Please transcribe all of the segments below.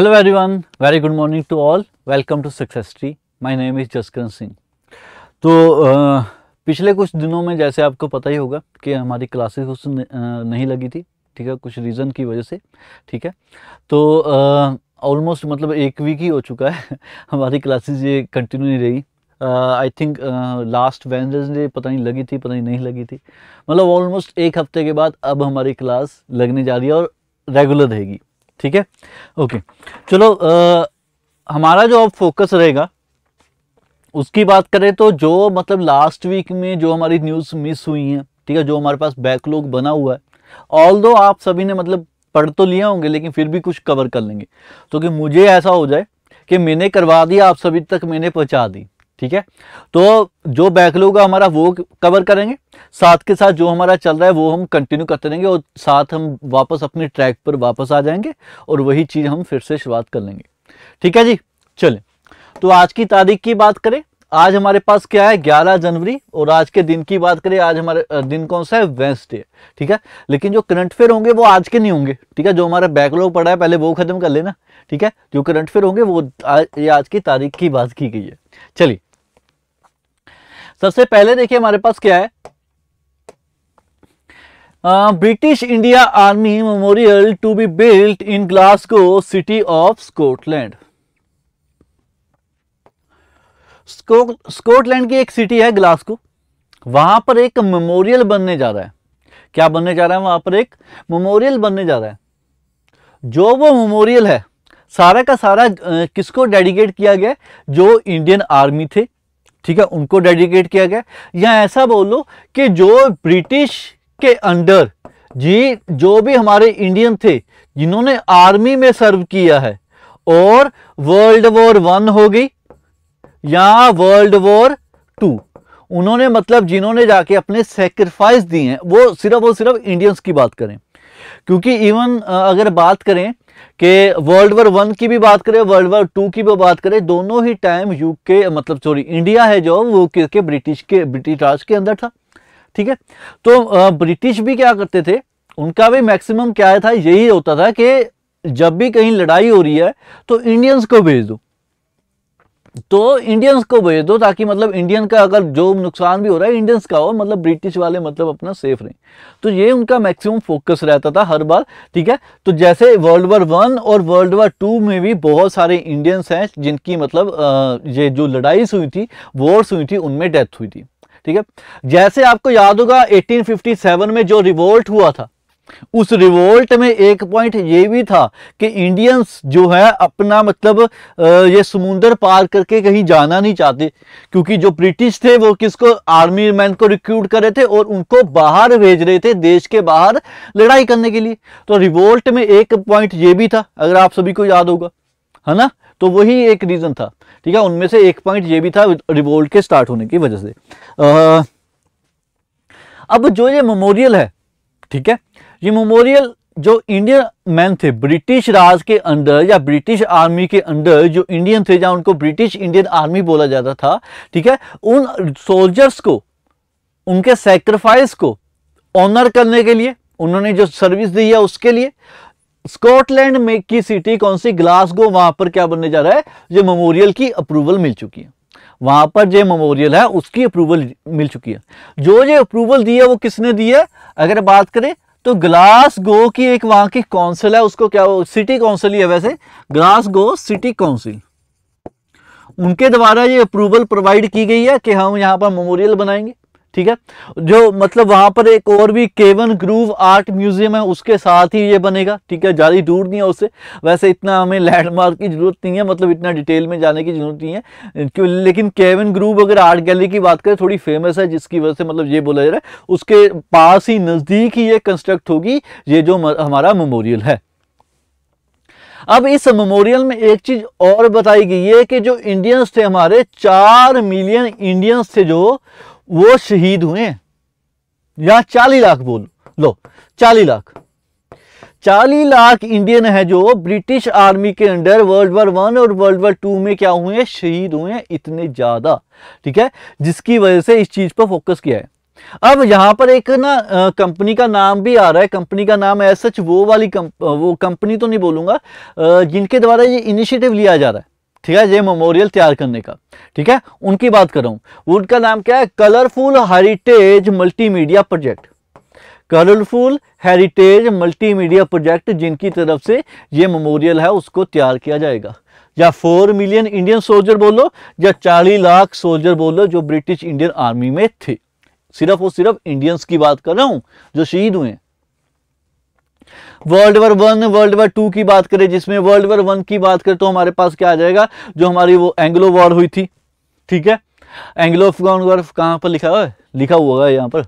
hello everyone, very good morning to all welcome to success tree my name is Jaskaran Singh तो पिछले कुछ दिनों में जैसे आपको पता ही होगा कि हमारी क्लासेस उस नहीं लगी थी ठीक है कुछ रीज़न की वजह से ठीक है तो ऑलमोस्ट मतलब एक वीक ही हो चुका है हमारी क्लासेस ये कंटिन्यू नहीं रही आई थिंक लास्ट वेंसडे पता नहीं लगी थी पता नहीं नहीं लगी थी मतलब ऑलमोस्ट एक हफ्ते के बाद अब हमारी क्लास लगने जा रही है और रेगुलर रहेगी ठीक है ओके चलो आ, हमारा जो अब फोकस रहेगा उसकी बात करें तो जो मतलब लास्ट वीक में जो हमारी न्यूज़ मिस हुई हैं ठीक है जो हमारे पास बैकलॉग बना हुआ है ऑल दो आप सभी ने मतलब पढ़ तो लिया होंगे लेकिन फिर भी कुछ कवर कर लेंगे तो कि मुझे ऐसा हो जाए कि मैंने करवा दिया आप सभी तक मैंने पहुँचा दी ठीक है तो जो बैकलॉग है हमारा वो कवर करेंगे साथ के साथ जो हमारा चल रहा है वो हम कंटिन्यू करते रहेंगे और साथ हम वापस अपने ट्रैक पर वापस आ जाएंगे और वही चीज़ हम फिर से शुरुआत कर लेंगे ठीक है जी चलें तो आज की तारीख की बात करें आज हमारे पास क्या है 11 जनवरी और आज के दिन की बात करें आज हमारे दिन कौन सा है वेंसडे ठीक है लेकिन जो करंट फेयर होंगे वो आज के नहीं होंगे ठीक है जो हमारा बैकलॉग पड़ा है पहले वो खत्म कर लेना ठीक है जो करंट फेयर होंगे वो आज, ये आज की तारीख की बात की गई है चलिए सबसे पहले देखिए हमारे पास क्या है British India army memorial to be built in Glasgow city of Scotland Scotland की एक सिटी है ग्लासगो वहां पर एक मेमोरियल बनने जा रहा है क्या बनने जा रहा है वहां पर एक मेमोरियल बनने जा रहा है जो वो मेमोरियल है सारा का सारा किसको डेडिकेट किया गया जो इंडियन आर्मी थे ठीक है उनको डेडिकेट किया गया या ऐसा बोलो कि जो ब्रिटिश के अंडर जी जो भी हमारे इंडियन थे जिन्होंने आर्मी में सर्व किया है और वर्ल्ड वॉर वन हो गई या वर्ल्ड वॉर टू उन्होंने मतलब जिन्होंने जाके अपने सेक्रीफाइस दिए हैं वो सिर्फ और सिर्फ इंडियंस की बात करें क्योंकि इवन अगर बात करें कि वर्ल्ड वॉर वन की भी बात करें वर्ल्ड वॉर टू की भी बात करें दोनों ही टाइम यूके मतलब सॉरी इंडिया है जो वो किसके ब्रिटिश के ब्रिटिश राज के अंदर था ठीक है तो ब्रिटिश भी क्या करते थे उनका भी मैक्सिमम क्या था यही होता था कि जब भी कहीं लड़ाई हो रही है तो इंडियंस को भेज दो तो इंडियंस को भेज दो ताकि मतलब इंडियन का अगर जो नुकसान भी हो रहा है इंडियंस का हो मतलब ब्रिटिश वाले मतलब अपना सेफ रहें तो ये उनका मैक्सिमम फोकस रहता था हर बार ठीक है तो जैसे वर्ल्ड वार वन और वर्ल्ड वार टू में भी बहुत सारे इंडियंस हैं जिनकी मतलब ये जो लड़ाई हुई थी वॉर्स हुई थी उनमें डेथ हुई थी ठीक है जैसे आपको याद होगा एटीन में जो रिवोल्ट हुआ था उस रिवोल्ट में एक पॉइंट ये भी था कि इंडियंस जो है अपना मतलब ये समुंदर पार करके कहीं जाना नहीं चाहते क्योंकि जो ब्रिटिश थे वो किसको आर्मी मैन को रिक्रूट कर रहे थे और उनको बाहर भेज रहे थे देश के बाहर लड़ाई करने के लिए तो रिवोल्ट में एक पॉइंट ये भी था अगर आप सभी को याद होगा है ना तो वही एक रीज़न था ठीक है उनमें से एक पॉइंट ये भी था रिवोल्ट के स्टार्ट होने की वजह से आ, अब जो ये मेमोरियल है ठीक है ये मेमोरियल जो इंडियन मैन थे ब्रिटिश राज के अंदर या ब्रिटिश आर्मी के अंदर जो इंडियन थे जहाँ उनको ब्रिटिश इंडियन आर्मी बोला जाता था ठीक है उन सोल्जर्स को उनके सेक्रीफाइस को ऑनर करने के लिए उन्होंने जो सर्विस दी है उसके लिए स्कॉटलैंड में की सिटी कौन सी ग्लासगो वहां पर क्या बनने जा रहा है जो मेमोरियल की अप्रूवल मिल चुकी है वहां पर जो मेमोरियल है उसकी अप्रूवल मिल चुकी है जो ये अप्रूवल दी है वो किसने दी है अगर बात करें तो ग्लास गो की एक वहां की काउंसिल है उसको क्या वो सिटी काउंसिल ही है वैसे ग्लास गो सिटी काउंसिल उनके द्वारा ये अप्रूवल प्रोवाइड की गई है कि हम यहाँ पर मेमोरियल बनाएंगे ठीक है जो मतलब वहां पर एक और भी केवन ग्रूव आर्ट म्यूजियम है उसके साथ ही ये बनेगा ठीक है ज़्यादा दूर नहीं है उससे वैसे इतना हमें लैंडमार्क की जरूरत नहीं है मतलब इतना डिटेल में जाने की जरूरत नहीं है क्यों लेकिन केवन ग्रूव अगर आर्ट गैलरी की बात करें थोड़ी फेमस है जिसकी वजह से मतलब ये बोला जा रहा है उसके पास ही नज़दीक ही ये कंस्ट्रक्ट होगी ये जो हमारा मेमोरियल है अब इस मेमोरियल में एक चीज और बताई गई है कि जो इंडियंस थे हमारे चार मिलियन इंडियंस थे जो वो शहीद हुए या चालीस लाख बोल लो चालीस लाख चालीस लाख इंडियन है जो ब्रिटिश आर्मी के अंडर वर्ल्ड वार वन और वर्ल्ड वार टू में क्या हुए शहीद हुए इतने ज़्यादा ठीक है जिसकी वजह से इस चीज़ पर फोकस किया है अब यहां पर एक ना कंपनी का नाम भी आ रहा है कंपनी का नाम है सच वो वाली कंप, वो कंपनी तो नहीं बोलूंगा जिनके द्वारा ये इनिशिएटिव लिया जा रहा है ठीक है ये मेमोरियल तैयार करने का ठीक है उनकी बात कर रहा हूँ उनका नाम क्या है colourful heritage multimedia project colourful heritage multimedia project जिनकी तरफ से ये मेमोरियल है उसको तैयार किया जाएगा या फोर मिलियन इंडियन सोल्जर बोलो या चालीस लाख सोल्जर बोलो जो ब्रिटिश इंडियन आर्मी में थे सिर्फ और सिर्फ इंडियंस की बात कर रहा हूं जो शहीद हुए हैं world war one world war two की बात करें जिसमें वर्ल्ड वर वन की बात करें तो हमारे पास क्या आ जाएगा जो हमारी वो एंग्लो वॉर हुई थी ठीक है एंग्लो अफगान वॉर कहाँ पर लिखा हुआ है लिखा हुआ है यहाँ पर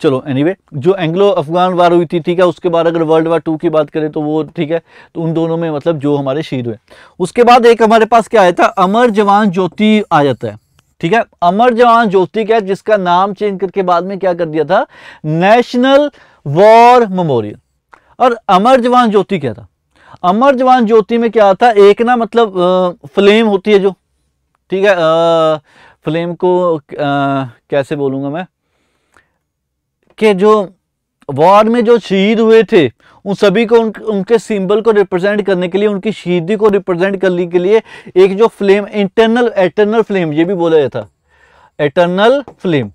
चलो एनीवे anyway, जो एंग्लो अफगान वार हुई थी ठीक है उसके बाद अगर वर्ल्ड वार टू की बात करें तो वो ठीक है तो उन दोनों में मतलब जो हमारे शहीद हुए उसके बाद एक हमारे पास क्या आया था अमर जवान ज्योति आ जाता है ठीक है अमर जवान ज्योति क्या जिसका नाम चेंज करके बाद में क्या कर दिया था नेशनल वॉर मेमोरियल और अमर जवान ज्योति क्या था अमर जवान ज्योति में क्या था एक ना मतलब आ, फ्लेम होती है जो ठीक है आ, फ्लेम को आ, कैसे बोलूंगा मैं कि जो वॉर में जो शहीद हुए थे उन सभी को उन, उनके सिंबल को रिप्रेजेंट करने के लिए उनकी शहीदी को रिप्रेजेंट करने के लिए एक जो फ्लेम इंटरनल एटर्नल फ्लेम ये भी बोला जाता एटर्नल फ्लेम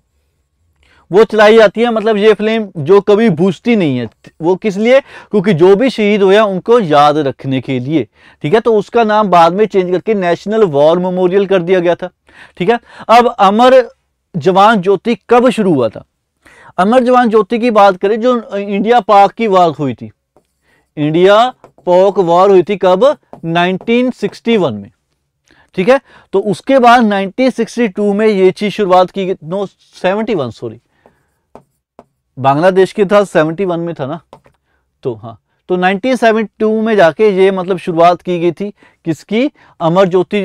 वो चलाई जाती है मतलब ये फ्लेम जो कभी भूजती नहीं है वो किस लिए क्योंकि जो भी शहीद हुए उनको याद रखने के लिए ठीक है तो उसका नाम बाद में चेंज करके नेशनल वॉर मेमोरियल कर दिया गया था ठीक है अब अमर जवान ज्योति कब शुरू हुआ था अमर जवान ज्योति की बात करें जो इंडिया पाक की वार हुई थी इंडिया पाक वॉर हुई थी कब नाइनटीन में ठीक है तो उसके बाद 1962 में ये चीज शुरुआत की नो 71 सॉरी बांग्लादेश के था 71 में था ना तो हाँ तो 1972 में जाके ये मतलब शुरुआत की गई थी किसकी अमर ज्योति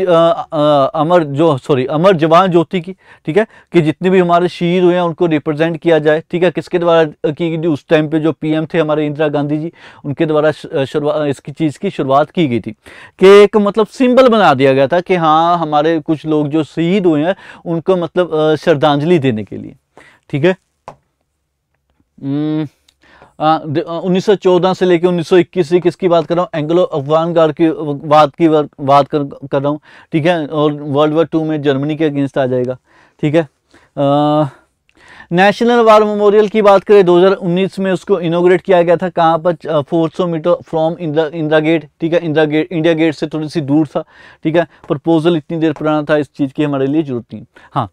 अमर जो सॉरी अमर जवान ज्योति की ठीक है कि जितने भी हमारे शहीद हुए हैं उनको रिप्रेजेंट किया जाए ठीक है किसके द्वारा की गई थी उस टाइम पे जो पीएम थे हमारे इंदिरा गांधी जी उनके द्वारा शुरुआत इसकी चीज़ की शुरुआत की गई थी कि एक मतलब सिंबल बना दिया गया था कि हाँ हमारे कुछ लोग जो शहीद हुए हैं उनको मतलब श्रद्धांजलि देने के लिए ठीक है हम्म, उन्नीस सौ चौदह से लेकर उन्नीस सौ इक्कीस से किसकी बात कर रहा हूँ एंग्लो अफगानगार की बात की बात कर कर रहा हूँ ठीक है और वर्ल्ड वार टू में जर्मनी के अगेंस्ट आ जाएगा ठीक है नेशनल वार मेमोरियल की बात करें 2019 में उसको इनोग्रेट किया गया था कहाँ पर 400 metre from Indira Indira gate ठीक है इंदिरा गेट इंडिया गेट से थोड़ी सी दूर था ठीक है प्रपोजल इतनी देर पुराना था इस चीज़ की हमारे लिए जरूरत नहीं हाँ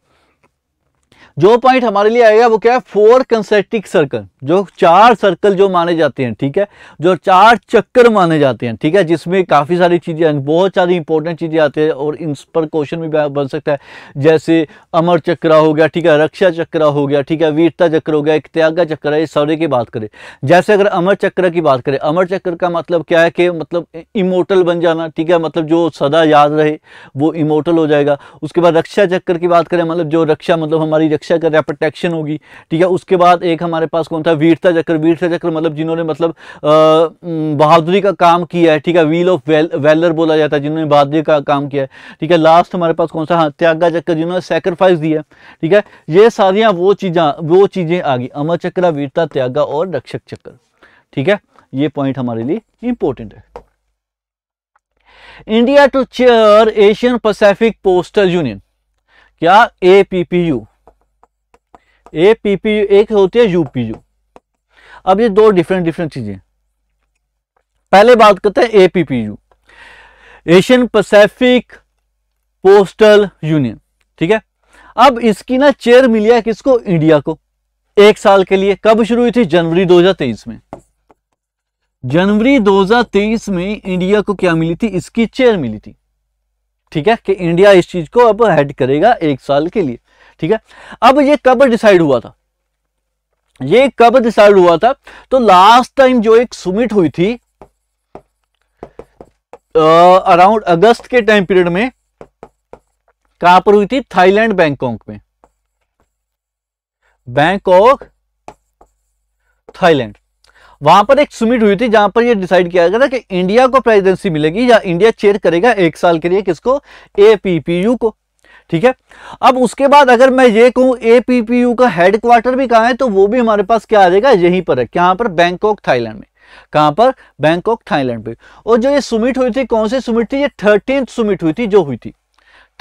जो पॉइंट हमारे लिए आएगा वो क्या है फोर कंसेट्रिक सर्कल जो चार सर्कल जो माने जाते हैं ठीक है जो चार चक्कर माने जाते हैं ठीक है जिसमें काफ़ी सारी चीज़ें बहुत सारी इंपॉर्टेंट चीज़ें आती है और इन पर क्वेश्चन भी बन सकता है जैसे अमर चक्र हो गया ठीक है रक्षा चक्र हो गया ठीक है वीरता चक्र हो गया एक त्यागा चक्र है इस सारे की बात करें जैसे अगर अमर चक्र की बात करें अमर चक्र का मतलब क्या है कि मतलब इमोटल बन जाना ठीक है मतलब जो सदा याद रहे वो इमोटल हो जाएगा उसके बाद रक्षा चक्र की बात करें मतलब जो रक्षा मतलब हमारी रक्षा रक्षा कर रहा है प्रोटेक्शन होगी ठीक है उसके बाद एक हमारे पास कौन था वीरता चक्र वीरता चक्र मतलब जिन्होंने मतलब बहादुरी का काम किया है ठीक है व्हील ऑफ वेलर बोला जाता है जिन्होंने बहादुरी का काम किया है ठीक है लास्ट हमारे पास कौन सा हाँ, त्यागा चक्र जिन्होंने सेक्रीफाइस दिया ठीक है ये सारियाँ वो चीज़ा वो चीज़ें आ गई अमर चक्र वीरता त्यागा और रक्षक चक्र ठीक है ये पॉइंट हमारे लिए इंपॉर्टेंट है India to chair Asian Pacific postal union क्या एपीपीयू ए पी पी एक होती है यूपीयू अब ये दो डिफरेंट डिफरेंट चीजें पहले बात करते हैं APPU Asian Pacific postal union ठीक है अब इसकी ना चेयर मिली है किसको इंडिया को एक साल के लिए कब शुरू हुई थी जनवरी 2023 में जनवरी 2023 में इंडिया को क्या मिली थी इसकी चेयर मिली थी ठीक है कि इंडिया इस चीज को अब हेड करेगा एक साल के लिए ठीक है अब ये कब डिसाइड हुआ था ये कब डिसाइड हुआ था तो लास्ट टाइम जो एक सुमिट हुई थी अराउंड अगस्त के टाइम पीरियड में कहां पर हुई थी थाईलैंड बैंकॉक में बैंकॉक थाईलैंड वहां पर एक सुमिट हुई थी जहां पर ये डिसाइड किया गया था कि इंडिया को प्रेसिडेंसी मिलेगी या इंडिया चेयर करेगा एक साल के लिए किसको एपीपीयू को ठीक है अब उसके बाद अगर मैं ये कहूँ यू का हेडक्वार्टर भी कहाँ है तो वो भी हमारे पास क्या आ जाएगा यहीं पर है कहाँ पर बैंकॉक थाईलैंड में कहां पर बैंकॉक थाईलैंड पे और जो ये सुमिट हुई थी कौन सी सुमिट थी ये थर्टींथ सुमिट हुई थी जो हुई थी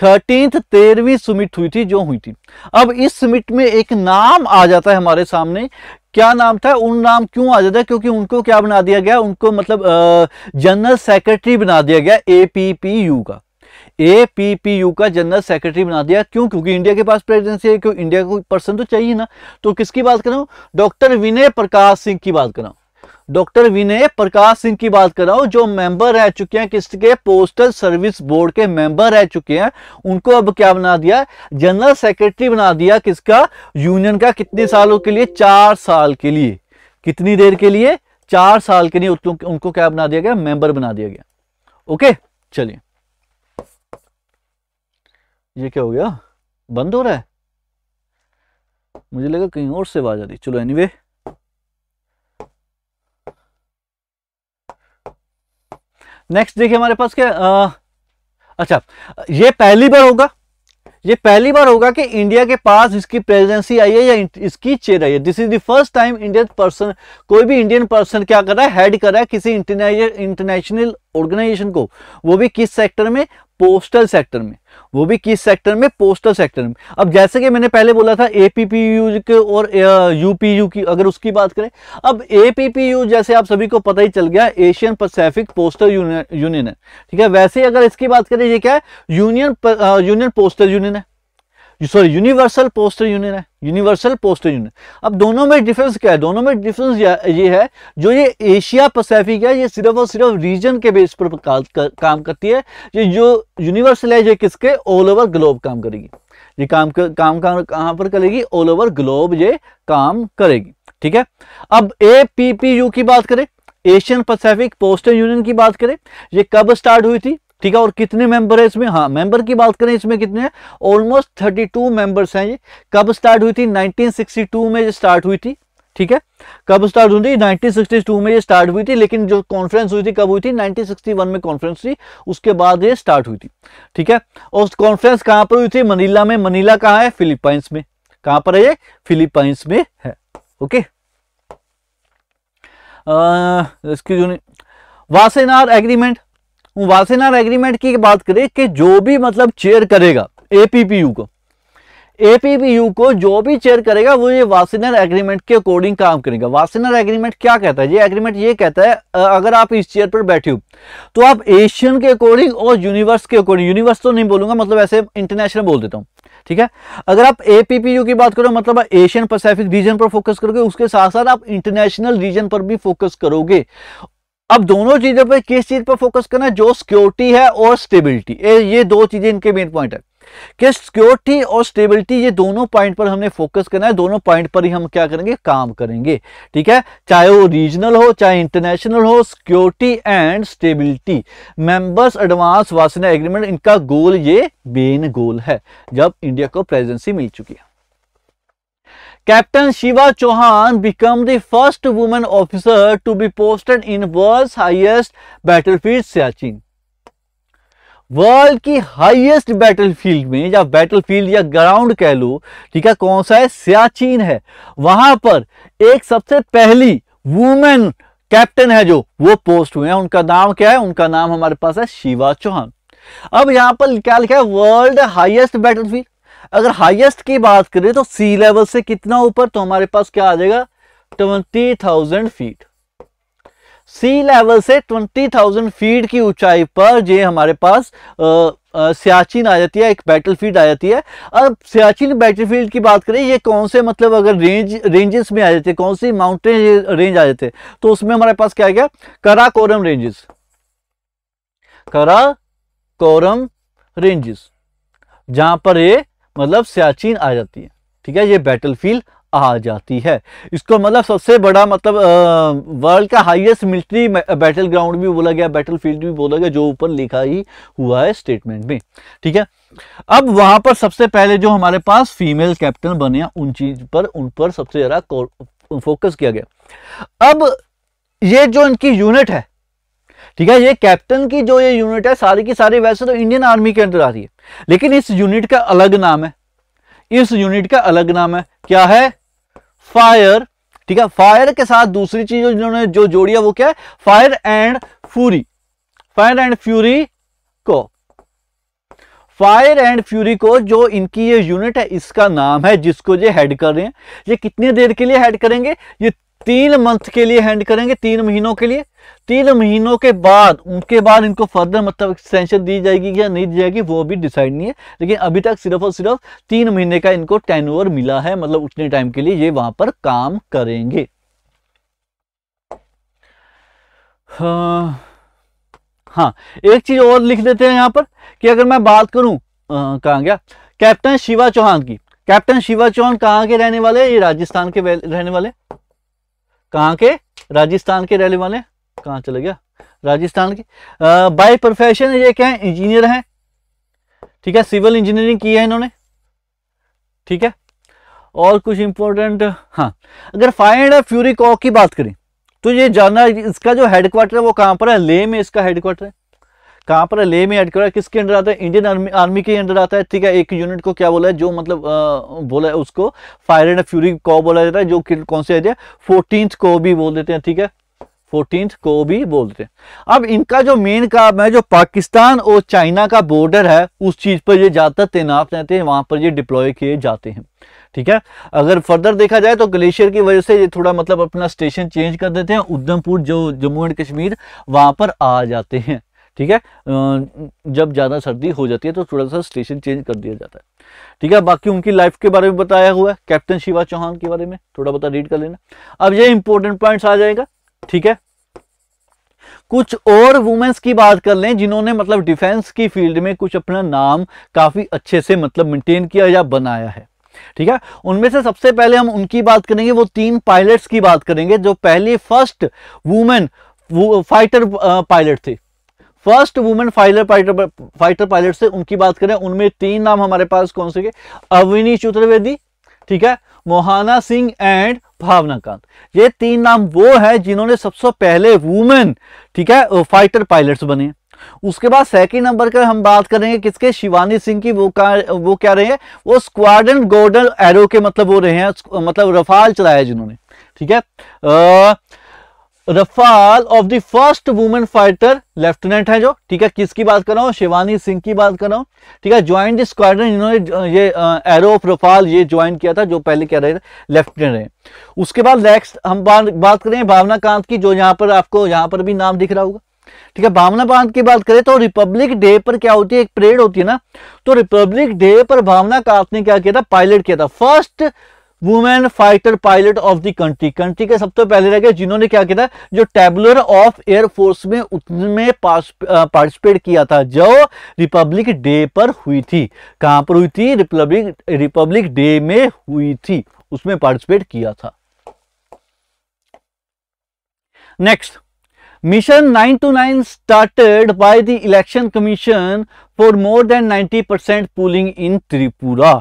थर्टींथ तेरहवीं सुमिट हुई थी जो हुई थी अब इस सुमिट में एक नाम आ जाता है हमारे सामने क्या नाम था उन नाम क्यों आ जाता है क्योंकि उनको क्या बना दिया गया उनको मतलब जनरल सेक्रेटरी बना दिया गया एपीपीयू का यू का जनरल सेक्रेटरी बना दिया क्यों क्योंकि इंडिया के पास प्रेजिडेंसी है क्यों इंडिया को पर्सन तो चाहिए ना तो किसकी बात कर रहा डॉक्टर विनय प्रकाश सिंह की बात कर रहा डॉक्टर विनय प्रकाश सिंह की बात कर रहा हूं जो मेंबर रह चुके हैं किसके पोस्टल सर्विस बोर्ड के मेंबर रह चुके हैं उनको अब क्या बना दिया जनरल सेक्रेटरी बना दिया किसका यूनियन का कितने सालों के लिए चार साल के लिए कितनी देर के लिए चार साल के लिए उनको क्या बना दिया गया मेंबर बना दिया गया ओके चलिए ये क्या हो गया बंद हो रहा है मुझे लगा कहीं और से आवाज आ रही चलो एनीवे नेक्स्ट देखिए हमारे पास क्या आ, अच्छा ये पहली बार होगा ये पहली बार होगा कि इंडिया के पास इसकी प्रेजिडेंसी आई है या इसकी चेयर आई है this is the first time Indian person कोई भी इंडियन पर्सन क्या कर रहा है हेड कर रहा है किसी इंटरनेशनल ऑर्गेनाइजेशन को वो भी किस सेक्टर में पोस्टल सेक्टर में वो भी किस सेक्टर में पोस्टल सेक्टर में अब जैसे कि मैंने पहले बोला था एपीपीयू के और यूपीयू की अगर उसकी बात करें अब एपीपीयू जैसे आप सभी को पता ही चल गया एशियन पैसिफिक पोस्टल यूनियन है ठीक है वैसे अगर इसकी बात करें ये क्या है यूनियन यूनियन पोस्टल यूनियन है सॉरी यूनिवर्सल पोस्टर यूनियन है यूनिवर्सल पोस्टर यूनियन अब दोनों में डिफरेंस क्या है दोनों में डिफरेंस ये है जो ये एशिया पैसिफिक है ये सिर्फ और सिर्फ रीजन के बेस पर काम करती है ये जो यूनिवर्सल है ये किसके ऑल ओवर ग्लोब काम करेगी ये काम कर, काम कहाँ पर करेगी ऑल ओवर ग्लोब ये काम करेगी ठीक है अब ए पी पी यू की बात करें एशियन पैसिफिक पोस्टर यूनियन की बात करें ये कब स्टार्ट हुई थी ठीक है और कितने मेंबर है इसमें हाँ मेंबर की बात करें इसमें कितने ऑलमोस्ट ऑलमोस्ट टू मेंबर्स हैं ये कब स्टार्ट हुई थी 1962 में ये स्टार्ट हुई थी ठीक है कब स्टार्ट हुई थी 1962 में ये स्टार्ट हुई थी लेकिन जो कॉन्फ्रेंस हुई थी कब हुई थी 1961 में कॉन्फ्रेंस थी उसके बाद ये स्टार्ट हुई थी ठीक है और कॉन्फ्रेंस कहां पर हुई थी मनीला में मनीला कहाँ है फिलिपाइंस में कहां पर है ये फिलिपाइंस में है ओके इसकी जो वासेनार एग्रीमेंट वासेनार एग्रीमेंट की बात करें कि जो भी मतलब चेयर करेगा एपीपीयू को एपीपीयू को जो भी चेयर करेगा वो ये वासेनर एग्रीमेंट के अकॉर्डिंग काम करेगा वासेनर एग्रीमेंट क्या कहता है ये एग्रीमेंट ये कहता है अगर आप इस चेयर पर बैठे हो तो आप एशियन के अकॉर्डिंग और यूनिवर्स के अकॉर्डिंग यूनिवर्स तो नहीं बोलूंगा मतलब ऐसे इंटरनेशनल बोल देता हूँ ठीक है अगर आप एपीपीयू की बात करो मतलब एशियन पैसेफिक रीजन पर फोकस करोगे उसके साथ साथ आप इंटरनेशनल रीजन पर भी फोकस करोगे अब दोनों चीजों पर किस चीज पर फोकस करना है जो सिक्योरिटी है और स्टेबिलिटी ये दो चीजें इनके मेन पॉइंट है कि सिक्योरिटी और स्टेबिलिटी ये दोनों पॉइंट पर हमने फोकस करना है दोनों पॉइंट पर ही हम क्या करेंगे काम करेंगे ठीक है चाहे वो रीजनल हो चाहे इंटरनेशनल हो security and stability members advance Wassenaar agreement इनका गोल ये मेन गोल है जब इंडिया को प्रेजेंसी मिल चुकी है captain Shiva Chauhan become the women officer to be posted in world highest battle field Siachen world की हाईएस्ट बैटलफील्ड में या बैटलफील्ड या ग्राउंड कह लो ठीक है कौन सा है सियाचिन है वहां पर एक सबसे पहली वुमेन कैप्टन है जो वो पोस्ट हुए हैं उनका नाम क्या है उनका नाम हमारे पास है शिवा चौहान अब यहां पर क्या लिखा है वर्ल्ड बैटल बैटलफील्ड अगर हाईएस्ट की बात करें तो सी लेवल से कितना ऊपर तो हमारे पास क्या आ जाएगा twenty thousand feet sea level से ट्वेंटी थाउजेंड फीट की ऊंचाई पर ये हमारे पास आ, आ, सियाचिन आ जाती है एक बैटलफील्ड आ जाती है अब सियाचिन बैटलफील्ड की बात करें ये कौन से मतलब अगर रेंज रेंजेस में आ जाते हैं कौन सी माउंटेन रेंज आ जाते हैं तो उसमें हमारे पास क्या आ गया कराकोरम रेंजेस कराकोरम रेंजेस जहां पर ये मतलब सियाचिन आ जाती है ठीक है ये बैटल फील्ड आ जाती है इसको मतलब सबसे बड़ा मतलब वर्ल्ड का हाईएस्ट मिलिट्री बैटल ग्राउंड भी बोला गया बैटल फील्ड भी बोला गया जो ऊपर लिखा ही हुआ है स्टेटमेंट में ठीक है अब वहां पर सबसे पहले जो हमारे पास फीमेल कैप्टन बने उन चीज पर उन पर सबसे ज्यादा फोकस किया गया अब ये जो इनकी यूनिट है ठीक है ये कैप्टन की जो ये यूनिट है सारी की सारी वैसे तो इंडियन आर्मी के अंदर आ रही है लेकिन इस यूनिट का अलग नाम है इस यूनिट का अलग नाम है क्या है फायर ठीक है फायर के साथ दूसरी चीज जिन्होंने जो जोड़ी है वो क्या है fire and fury fire and fury को फायर एंड फ्यूरी को जो इनकी ये यूनिट है इसका नाम है जिसको ये हेड कर रहे हैं ये कितनी देर के लिए हेड करेंगे ये तीन मंथ के लिए हैंड करेंगे तीन महीनों के लिए तीन महीनों के बाद उनके बाद इनको फर्दर मतलब एक्सटेंशन दी जाएगी या नहीं दी जाएगी वो भी डिसाइड नहीं है लेकिन अभी तक सिर्फ और सिर्फ तीन महीने का इनको टेन मिला है मतलब उतने टाइम के लिए ये वहां पर काम करेंगे हाँ, हाँ एक चीज और लिख देते हैं यहां पर कि अगर मैं बात करूं कहा गया कैप्टन शिवा चौहान की कैप्टन शिवा चौहान कहाँ के रहने वाले ये राजस्थान के रहने वाले कहाँ के राजस्थान के रहने वाले कहाँ चले गया राजस्थान के बाय प्रोफेशन ये क्या है इंजीनियर हैं ठीक है सिविल इंजीनियरिंग की है इन्होंने ठीक है और कुछ इंपॉर्टेंट हाँ अगर फाइन एंड फ्यूरी कॉक की बात करें तो ये जानना इसका जो हेडक्वार्टर है वो कहाँ पर है ले में इसका हेडक्वार्टर है कहाँ पर ले में ऐड करा किसके अंडर आता है इंडियन आर्मी आर्मी के अंडर आता है ठीक है एक यूनिट को क्या बोला है जो मतलब आ, बोला है उसको फायर एंड फ्यूरी को बोला जाता है जो कौन से एरिया फोर्टीन को भी बोल देते हैं ठीक है फोर्टीन को भी बोलते हैं अब इनका जो मेन काम है जो पाकिस्तान और चाइना का बॉर्डर है उस चीज पर ये ज्यादातर तैनात रहते हैं वहां पर ये डिप्लॉय किए जाते हैं ठीक है अगर फर्दर देखा जाए तो ग्लेशियर की वजह से ये थोड़ा मतलब अपना स्टेशन चेंज कर देते हैं उधमपुर जो जम्मू एंड कश्मीर वहां पर आ जाते हैं ठीक है जब ज़्यादा सर्दी हो जाती है तो थोड़ा सा स्टेशन चेंज कर दिया जाता है ठीक है बाकी उनकी लाइफ के बारे में बताया हुआ है कैप्टन शिवा चौहान के बारे में थोड़ा बता रीड कर लेना अब ये इंपॉर्टेंट पॉइंट्स आ जाएगा ठीक है कुछ और वुमेन्स की बात कर लें जिन्होंने मतलब डिफेंस की फील्ड में कुछ अपना नाम काफ़ी अच्छे से मतलब मेंटेन किया या बनाया है ठीक है उनमें से सबसे पहले हम उनकी बात करेंगे वो तीन पायलट्स की बात करेंगे जो पहले फर्स्ट वुमेन फाइटर पायलट थे first women fighter fighter fighter pilot से उनकी बात करें उनमें तीन नाम हमारे पास कौन से अविनी चतुर्वेदी ठीक है मोहाना सिंह एंड भावना कांत ये तीन नाम वो है जिन्होंने सबसे पहले वुमेन ठीक है फाइटर पायलट बने उसके बाद सेकंड नंबर का हम बात करेंगे किसके शिवानी सिंह की वो का वो क्या रहे हैं वो स्क्वाडन गोल्डन एरो के मतलब वो रहे हैं मतलब रफाल चलाया जिन्होंने ठीक है Rafale of the first women fighter lieutenant है जो ठीक है किसकी बात कर रहा हूँ शिवानी सिंह की बात कर रहा हूँ ठीक है ज्वाइन द स्क्वाड्रन इन्होंने ये एरो ऑफ रफाल ये ज्वाइन किया था जो पहले कह रहे लेफ्टिनेंट है उसके बाद नेक्स्ट हम बात बात करें भावना कांत की जो यहाँ पर आपको यहाँ पर भी नाम दिख रहा होगा ठीक है भावना कांत की बात करें तो रिपब्लिक डे पर क्या होती है एक परेड होती है ना तो रिपब्लिक डे पर भावना कांत ने क्या किया था पायलट किया था first women fighter pilot of the country country के सबसे तो पहले रह गए जिन्होंने क्या किया था जो टेबुलर ऑफ एयरफोर्स में उसमें पार्टिसिपेट किया था जो रिपब्लिक डे पर हुई थी कहां पर हुई थी रिपब्लिक रिपब्लिक डे में हुई थी उसमें पार्टिसिपेट किया था next mission nine started started the election commission for more than than 90% polling in Tripura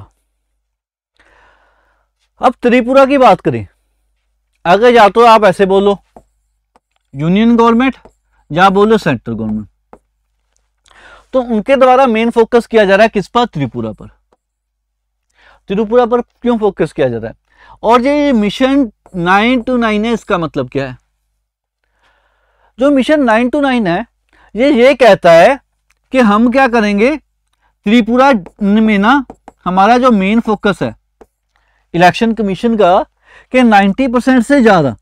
अब त्रिपुरा की बात करें अगर या तो आप ऐसे बोलो यूनियन गवर्नमेंट या बोलो सेंट्रल गवर्नमेंट तो उनके द्वारा मेन फोकस किया जा रहा है किस पर त्रिपुरा पर त्रिपुरा पर क्यों फोकस किया जा रहा है और ये मिशन नाइन टू नाइन है इसका मतलब क्या है जो मिशन नाइन टू नाइन है ये ये कहता है कि हम क्या करेंगे त्रिपुरा में ना हमारा जो मेन फोकस है इलेक्शन कमीशन का कि 90 परसेंट से ज़्यादा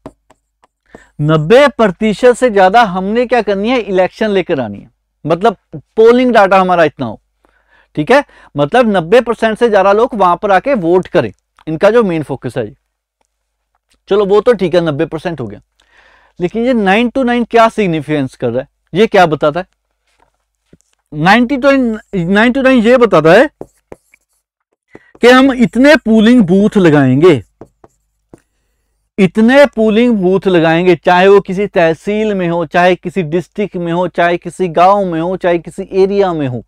90 प्रतिशत से ज़्यादा हमने क्या करनी है इलेक्शन लेकर आनी है मतलब पोलिंग डाटा हमारा इतना हो ठीक है मतलब 90 परसेंट से ज़्यादा लोग वहां पर आके वोट करें इनका जो मेन फोकस है चलो वो तो ठीक है नब्बे परसेंट हो गया लेकिन ये नाइन टू नाइन क्या सिग्निफिकेंस कर रहा है ये क्या बताता है ninety two nine two nine ये बताता है कि हम इतने पूलिंग बूथ लगाएंगे इतने पूलिंग बूथ लगाएंगे चाहे वो किसी तहसील में हो चाहे किसी डिस्ट्रिक्ट में हो चाहे किसी गांव में हो चाहे किसी एरिया में हो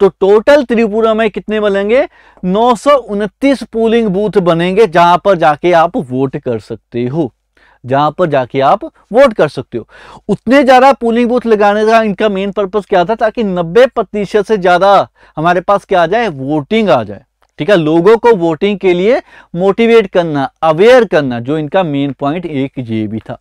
तो टोटल त्रिपुरा में कितने बनेंगे नौ पूलिंग बूथ बनेंगे जहां पर जाके आप वोट कर सकते हो जहां पर जाके आप वोट कर सकते हो उतने ज्यादा पोलिंग बूथ लगाने का इनका मेन पर्पज क्या था ताकि 90 प्रतिशत से ज्यादा हमारे पास क्या आ जाए वोटिंग आ जाए ठीक है लोगों को वोटिंग के लिए मोटिवेट करना अवेयर करना जो इनका मेन पॉइंट एक ये भी था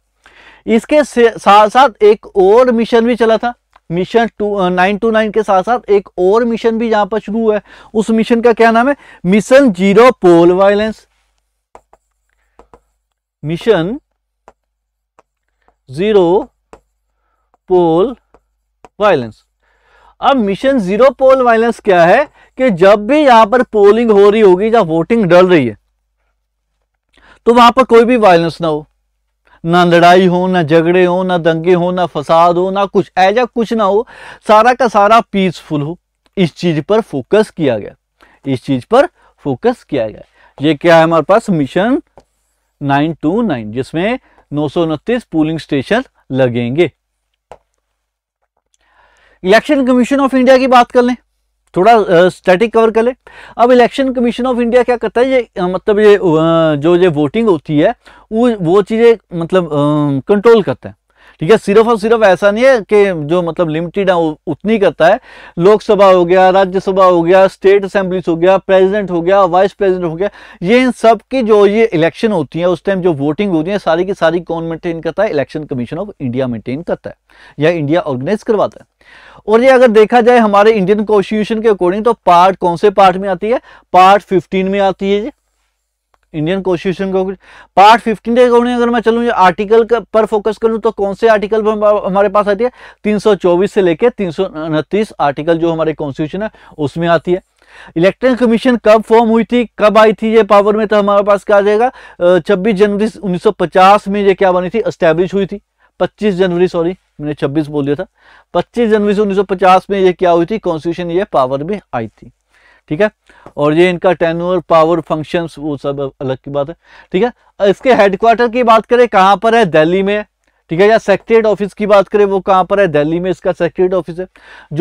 इसके साथ साथ एक और मिशन भी चला था mission two nine two nine के साथ साथ एक और मिशन भी यहां पर शुरू हुआ है उस मिशन का क्या नाम है mission zero poll violence mission zero poll violence अब मिशन जीरो पोल वायलेंस क्या है कि जब भी यहां पर पोलिंग हो रही होगी या वोटिंग डल रही है तो वहां पर कोई भी वायलेंस ना हो ना लड़ाई हो ना झगड़े हो ना दंगे हो ना फसाद हो ना कुछ ऐसा कुछ ना हो सारा का सारा पीसफुल हो इस चीज पर फोकस किया गया इस चीज पर फोकस किया गया ये क्या है हमारे पास मिशन 929 जिसमें नौ पोलिंग स्टेशन लगेंगे इलेक्शन कमीशन ऑफ इंडिया की बात कर लें थोड़ा स्टैटिक कवर कर ले अब इलेक्शन कमीशन ऑफ इंडिया क्या करता है ये मतलब ये जो ये वोटिंग होती है वो वो चीज़ें मतलब कंट्रोल करता है ठीक है सिर्फ और सिर्फ ऐसा नहीं है कि जो मतलब लिमिटेड है वो उतनी करता है लोकसभा हो गया राज्यसभा हो गया स्टेट असेंबलीज हो गया प्रेसिडेंट हो गया वाइस प्रेसिडेंट हो गया ये इन सब की जो ये इलेक्शन होती है उस टाइम जो वोटिंग होती है सारी की सारी कौन मेंटेन करता है election commission of India maintain करता है या इंडिया ऑर्गेनाइज करवाता है और ये अगर देखा जाए हमारे इंडियन कॉन्स्टिट्यूशन के अकॉर्डिंग तो पार्ट कौन से पार्ट में आती है पार्ट फिफ्टीन में आती है इंडियन कॉन्स्टिट्यूशन के पार्ट फिफ्टीन के अकॉर्डिंग अगर मैं चलूँ आर्टिकल पर फोकस करूँ तो कौन से आर्टिकल हमारे पास आती है तीन से लेकर तीन आर्टिकल जो हमारे कॉन्स्टिट्यूशन है उसमें आती है इलेक्ट्रॉनिक कमीशन कब फॉर्म हुई थी कब आई थी ये पावर में तो हमारे पास क्या आ जाएगा 26 जनवरी 1950 में ये क्या बनी थी एस्टेब्लिश हुई थी 25 जनवरी सॉरी मैंने 26 बोल दिया था 25 जनवरी से 1950 में ये क्या हुई थी कॉन्स्टिट्यूशन ये पावर में आई थी ठीक है और ये इनका टेनोर पावर फंक्शन वो सब अलग की बात है ठीक है इसके हेडक्वार्टर की बात करें कहाँ पर है दिल्ली में ठीक है या सेक्रेटरीट ऑफिस की बात करें वो कहाँ पर है दिल्ली में इसका सेक्रेटरीट ऑफिस है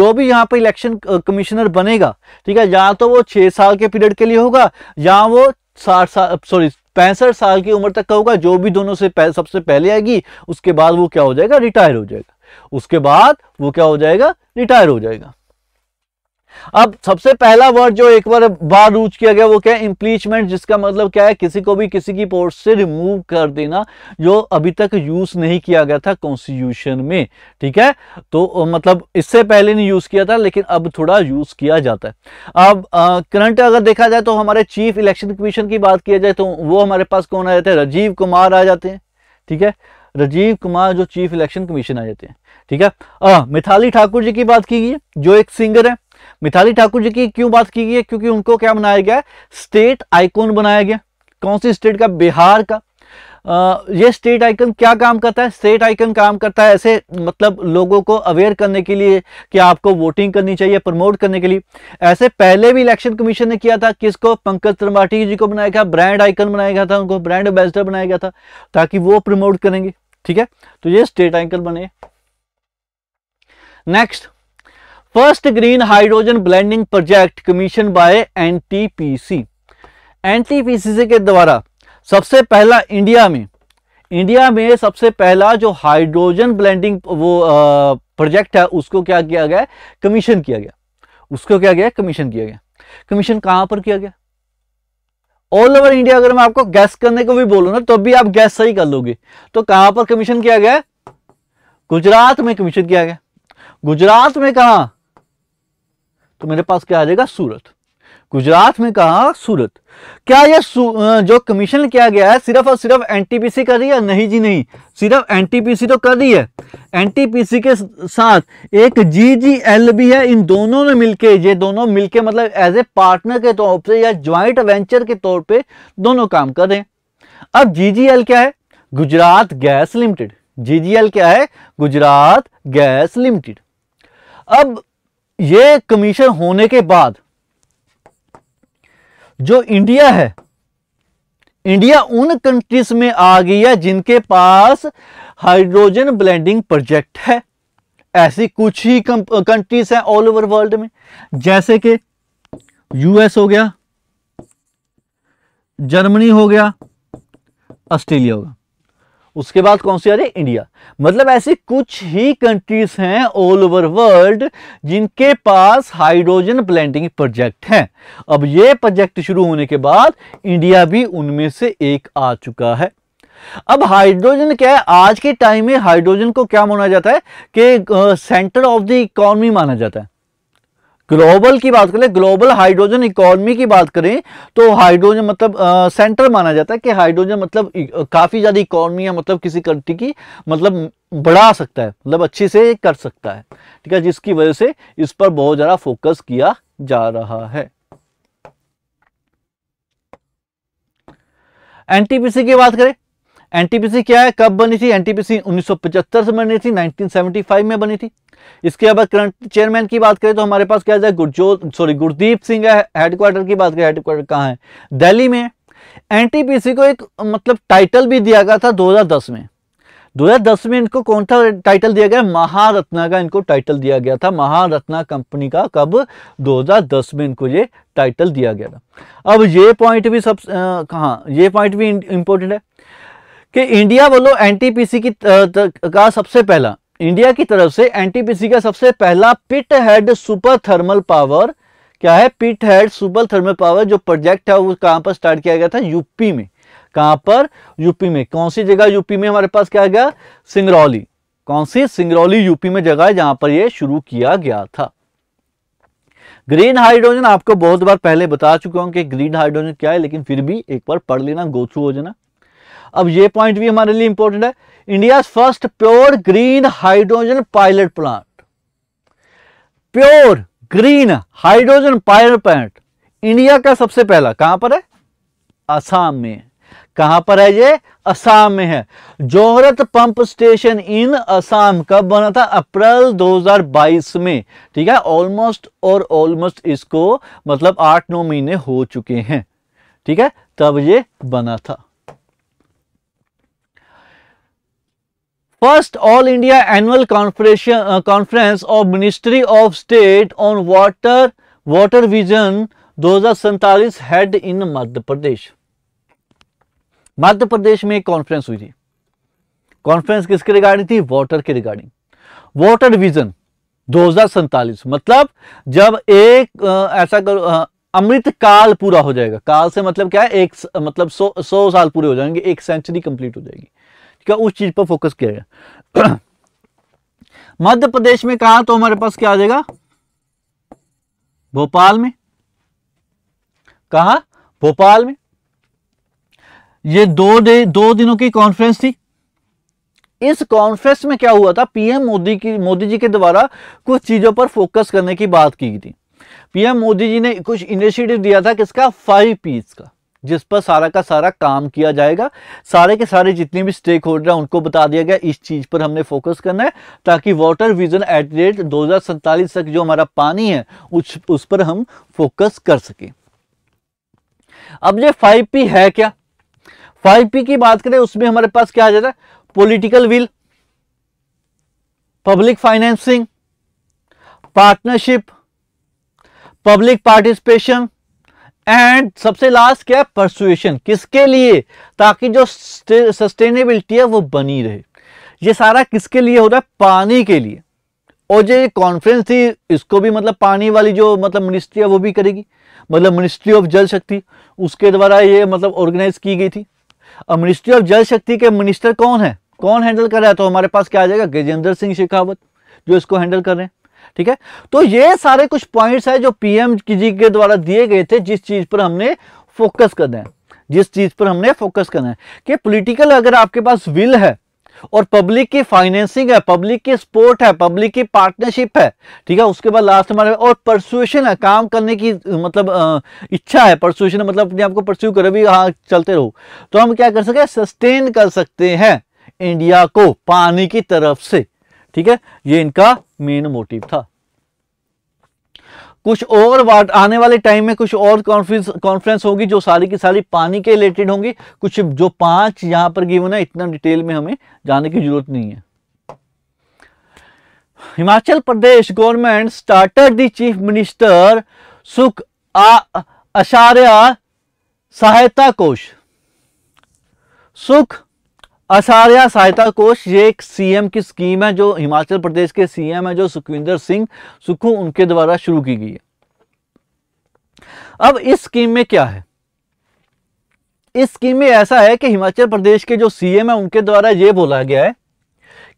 जो भी यहाँ पर इलेक्शन कमिश्नर बनेगा ठीक है या तो वो छः साल के पीरियड के लिए होगा या वो साठ साल सॉरी पैंसठ साल की उम्र तक का होगा जो भी दोनों से पह, सबसे पहले आएगी उसके बाद वो क्या हो जाएगा रिटायर हो जाएगा उसके बाद वो क्या हो जाएगा रिटायर हो जाएगा अब सबसे पहला वर्ड जो एक बार बार यूज किया गया वो क्या है इम्प्लीचमेंट जिसका मतलब क्या है किसी को भी किसी की पोस्ट से रिमूव कर देना जो अभी तक यूज नहीं किया गया था कॉन्स्टिट्यूशन में ठीक है तो मतलब इससे पहले नहीं यूज किया था लेकिन अब थोड़ा यूज किया जाता है अब करंट अगर देखा जाए तो हमारे चीफ इलेक्शन कमीशन की बात किया जाए तो वो हमारे पास कौन आ जाते हैं राजीव कुमार आ जाते हैं ठीक है राजीव कुमार जो चीफ इलेक्शन कमीशन आ जाते हैं ठीक है मिथाली ठाकुर जी की बात की गई जो एक सिंगर है मिथाली ठाकुर जी की क्यों बात की गई है क्योंकि उनको क्या बनाया गया स्टेट आइकॉन बनाया गया कौन सी स्टेट का बिहार का आ, ये स्टेट आइकन क्या काम करता है स्टेट आइकन काम करता है ऐसे मतलब लोगों को अवेयर करने के लिए कि आपको वोटिंग करनी चाहिए प्रमोट करने के लिए ऐसे पहले भी इलेक्शन कमीशन ने किया था किसको पंकज त्रिपाठी जी को बनाया गया ब्रांड आइकन बनाया गया था उनको ब्रांड एम्बेसडर बनाया गया था ताकि वो प्रमोट करेंगे ठीक है तो ये स्टेट आइकन बने next first green hydrogen blending project commission by NTPC NTPC के द्वारा सबसे पहला इंडिया में इंडिया में सबसे पहला जो हाइड्रोजन ब्लेंडिंग वो प्रोजेक्ट है उसको क्या किया गया कमीशन किया गया उसको क्या गया कमीशन किया गया कमीशन कहां पर किया गया ऑल ओवर इंडिया अगर मैं आपको गैस करने को भी बोलू ना तो भी आप गैस सही कर लोगे तो कहां पर कमीशन किया गया गुजरात में कमीशन किया गया गुजरात में कहा तो मेरे पास क्या आ जाएगा सूरत गुजरात में कहा सूरत क्या यह जो कमीशन किया गया है सिर्फ और सिर्फ एनटीपीसी कर रही है नहीं जी नहीं सिर्फ एनटीपीसी तो कर रही है एनटीपीसी के साथ एक जीजीएल भी है इन दोनों ने मिलके ये दोनों मिलके मतलब एज ए पार्टनर के तौर पर या ज्वाइंट वेंचर के तौर पे दोनों काम कर रहे हैं अब जीजीएल क्या है गुजरात गैस लिमिटेड जीजीएल क्या है गुजरात गैस लिमिटेड अब ये कमीशन होने के बाद जो इंडिया है इंडिया उन कंट्रीज में आ गई है जिनके पास हाइड्रोजन ब्लेंडिंग प्रोजेक्ट है ऐसी कुछ ही कंट्रीज हैं ऑल ओवर वर्ल्ड में जैसे कि यूएस हो गया जर्मनी हो गया ऑस्ट्रेलिया होगा उसके बाद कौन सी आ रही है इंडिया मतलब ऐसी कुछ ही कंट्रीज हैं ऑल ओवर वर्ल्ड जिनके पास हाइड्रोजन प्लांटिंग प्रोजेक्ट हैं अब ये प्रोजेक्ट शुरू होने के बाद इंडिया भी उनमें से एक आ चुका है अब हाइड्रोजन क्या है आज के टाइम में हाइड्रोजन को क्या माना जाता है कि सेंटर ऑफ द इकोनॉमी माना जाता है ग्लोबल की बात करें ग्लोबल हाइड्रोजन इकोनॉमी की बात करें तो हाइड्रोजन मतलब आ, सेंटर माना जाता है कि हाइड्रोजन मतलब काफ़ी ज़्यादा इकोनॉमी है मतलब किसी कंट्री की मतलब बढ़ा सकता है मतलब अच्छे से कर सकता है ठीक है जिसकी वजह से इस पर बहुत ज़्यादा फोकस किया जा रहा है एनटीपीसी की बात करें एनटीपीसी क्या है कब बनी थी एनटीपीसी 1975 से बनी थी 1975 में बनी थी इसके अब करंट चेयरमैन की बात करें तो हमारे पास क्या है गुरजोत सॉरी गुरदीप सिंह है हेडक्वार्टर की बात करें हेडक्वार्टर कहाँ है दिल्ली में एनटीपीसी को एक मतलब टाइटल भी दिया गया था 2010 में 2010 में इनको कौन था टाइटल दिया गया महारत्ना का इनको टाइटल दिया गया था महारत्ना कंपनी का कब 2010 में इनको ये टाइटल दिया गया था अब ये पॉइंट भी सब कहा ये पॉइंट भी इंपॉर्टेंट है कि इंडिया वालों एनटीपीसी की त, त, का सबसे पहला इंडिया की तरफ से एनटीपीसी का सबसे पहला pit head super thermal power क्या है pit head super thermal power जो प्रोजेक्ट है वो कहां पर स्टार्ट किया गया था यूपी में कहां पर यूपी में कौन सी जगह यूपी में हमारे पास क्या गया सिंगरौली कौन सी सिंगरौली यूपी में जगह है जहां पर यह शुरू किया गया था ग्रीन हाइड्रोजन आपको बहुत बार पहले बता चुका हूं कि ग्रीन हाइड्रोजन क्या है लेकिन फिर भी एक बार पढ़ लेना गोथ्रू हो जाना अब ये पॉइंट भी हमारे लिए इंपॉर्टेंट है India first pure green hydrogen pilot plant pure green hydrogen pilot plant India का सबसे पहला कहां पर है असम में कहां पर है ये असम में है Jorhat pump station in Assam कब बना था अप्रैल 2022 में ठीक है ऑलमोस्ट और ऑलमोस्ट इसको मतलब आठ नौ महीने हो चुके हैं ठीक है तब ये बना था all India India conference of ministry of state on State water vision दो हजार सैतालीस हेड इन मध्य प्रदेश मध्य प्रदेश में एक कॉन्फ्रेंस हुई थी कॉन्फ्रेंस किसके रिगार्डिंग थी वाटर के रिगार्डिंग वाटर विजन दो मतलब जब एक uh, ऐसा करो uh, अमृत काल पूरा हो जाएगा काल से मतलब क्या है एक मतलब सौ सौ साल पूरे हो जाएंगे एक सेंचुरी कंप्लीट हो जाएगी ठीक है उस चीज पर फोकस किया गया मध्य प्रदेश में कहा तो हमारे पास क्या आ जाएगा भोपाल में कहा भोपाल में ये दो दे, दो दिनों की कॉन्फ्रेंस थी इस कॉन्फ्रेंस में क्या हुआ था पीएम मोदी की मोदी जी के द्वारा कुछ चीजों पर फोकस करने की बात की थी पीएम मोदी जी ने कुछ इनिशिएटिव दिया था किसका फाइव पीस का जिस पर सारा का सारा काम किया जाएगा सारे के सारे जितने भी स्टेक होल्डर हैं उनको बता दिया गया इस चीज़ पर हमने फोकस करना है ताकि वाटर विजन एट रेट दो तक जो हमारा पानी है उस उस पर हम फोकस कर सके अब ये 5P है क्या 5P की बात करें उसमें हमारे पास क्या आ जाता है political will public financing partnership public participation and सबसे लास्ट क्या है परसुएशन किसके लिए ताकि जो सस्टेनेबिलिटी है वो बनी रहे ये सारा किसके लिए हो रहा है पानी के लिए और जो कॉन्फ्रेंस थी इसको भी मतलब पानी वाली जो मतलब मिनिस्ट्री है वो भी करेगी मतलब मिनिस्ट्री ऑफ जल शक्ति उसके द्वारा ये मतलब ऑर्गेनाइज की गई थी अब मिनिस्ट्री ऑफ जल शक्ति के मिनिस्टर कौन है कौन हैंडल कर रहा है तो हमारे पास क्या आ जाएगा गजेंद्र सिंह शेखावत जो इसको हैंडल कर रहे हैं ठीक है तो ये सारे कुछ पॉइंट्स हैं जो पीएम जी के द्वारा दिए गए थे जिस चीज पर हमने फोकस करना है जिस चीज पर हमने फोकस करना है कि पॉलिटिकल अगर आपके पास विल है और पब्लिक की फाइनेंसिंग है पब्लिक की सपोर्ट है पब्लिक की पार्टनरशिप है ठीक है उसके बाद लास्ट हमारे और परसुएशन है काम करने की मतलब इच्छा है परसुएशन मतलब अपने आप को परस्यू करो भी हाँ चलते रहो तो हम क्या कर हैं सस्टेन कर सकते हैं इंडिया को पानी की तरफ से ठीक है ये इनका मेन मोटिव था कुछ और आने वाले टाइम में कुछ और कॉन्फ्रेंस कॉन्फ्रेंस होगी जो सारी की सारी पानी के रिलेटेड होंगी कुछ जो पांच यहां पर गिवन है इतना डिटेल में हमें जाने की जरूरत नहीं है Himachal Pradesh government started the chief minister Sukh Ashray सहायता कोष सुख असारिया सहायता कोष ये एक सीएम की स्कीम है जो हिमाचल प्रदेश के सीएम है जो सुखविंदर सिंह सुखू उनके द्वारा शुरू की गई है अब इस स्कीम में क्या है इस स्कीम में ऐसा है कि हिमाचल प्रदेश के जो सीएम है उनके द्वारा ये बोला गया है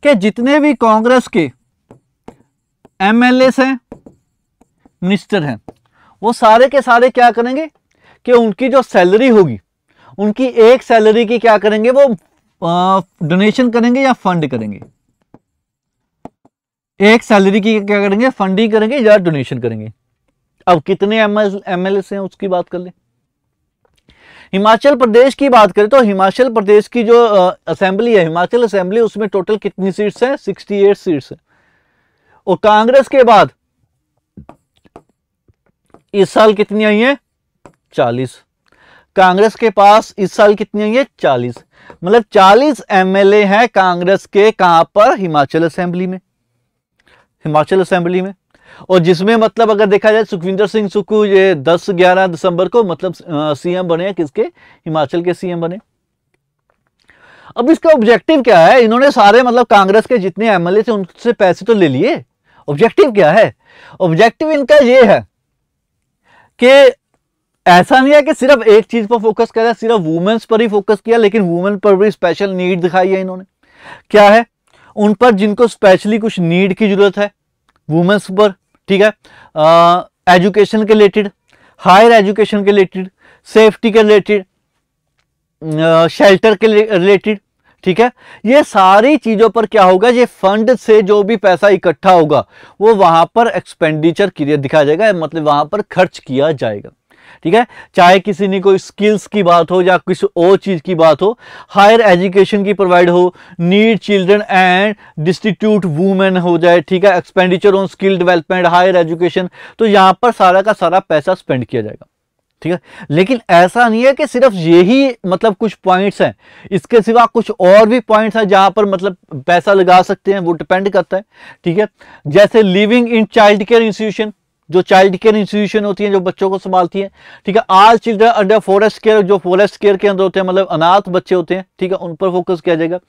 कि जितने भी कांग्रेस के एमएलएस हैं मिनिस्टर हैं वो सारे के सारे क्या करेंगे कि उनकी जो सैलरी होगी उनकी एक सैलरी की क्या करेंगे वो डोनेशन करेंगे या फंड करेंगे एक सैलरी की क्या करेंगे फंड ही करेंगे या डोनेशन करेंगे अब कितने एम एल हैं उसकी बात कर ले हिमाचल प्रदेश की बात करें तो हिमाचल प्रदेश की जो असेंबली है हिमाचल असेंबली उसमें टोटल कितनी सीट्स हैं 68 सीट्स है और कांग्रेस के बाद इस साल कितनी आई है 40 कांग्रेस के पास इस साल कितनी आई है 40 मतलब 40 एमएलए हैं कांग्रेस के कहां पर हिमाचल असेंबली में हिमाचल असेंबली में और जिसमें मतलब अगर देखा जाए सुखविंदर सिंह सुक्कू ये 10 11 दिसंबर को मतलब सीएम बने किसके हिमाचल के सीएम बने अब इसका ऑब्जेक्टिव क्या है इन्होंने सारे मतलब कांग्रेस के जितने एमएलए थे उनसे पैसे तो ले लिए ऑब्जेक्टिव क्या है ऑब्जेक्टिव इनका ये है कि ऐसा नहीं है कि सिर्फ एक चीज पर फोकस करा सिर्फ वुमेन्स पर ही फोकस किया लेकिन वुमेन पर भी स्पेशल नीड दिखाई है इन्होंने क्या है उन पर जिनको स्पेशली कुछ नीड की जरूरत है वुमेन्स पर ठीक है एजुकेशन के रिलेटेड हायर एजुकेशन के रिलेटेड सेफ्टी के रिलेटेड शेल्टर के रिलेटेड ठीक है ये सारी चीज़ों पर क्या होगा ये फंड से जो भी पैसा इकट्ठा होगा वो वहां पर एक्सपेंडिचर क्लियर दिखाया जाएगा मतलब वहां पर खर्च किया जाएगा ठीक है चाहे किसी ने कोई स्किल्स की बात हो या किसी और चीज़ की बात हो हायर एजुकेशन की प्रोवाइड हो need children and destitute women हो जाए ठीक है expenditure on skill development higher education तो यहां पर सारा का सारा पैसा स्पेंड किया जाएगा ठीक है लेकिन ऐसा नहीं है कि सिर्फ यही मतलब कुछ पॉइंट्स हैं इसके सिवा कुछ और भी पॉइंट्स हैं जहां पर मतलब पैसा लगा सकते हैं वो डिपेंड करता है ठीक है जैसे living in child care institution जो चाइल्ड केयर इंस्टीट्यूशन होती हैं जो बच्चों को संभालती हैं ठीक है आज चिल्ड्रन अंडर फॉरेस्ट केयर जो फॉरेस्ट केयर के अंदर होते हैं मतलब अनाथ बच्चे होते हैं ठीक है उन पर फोकस किया जाएगा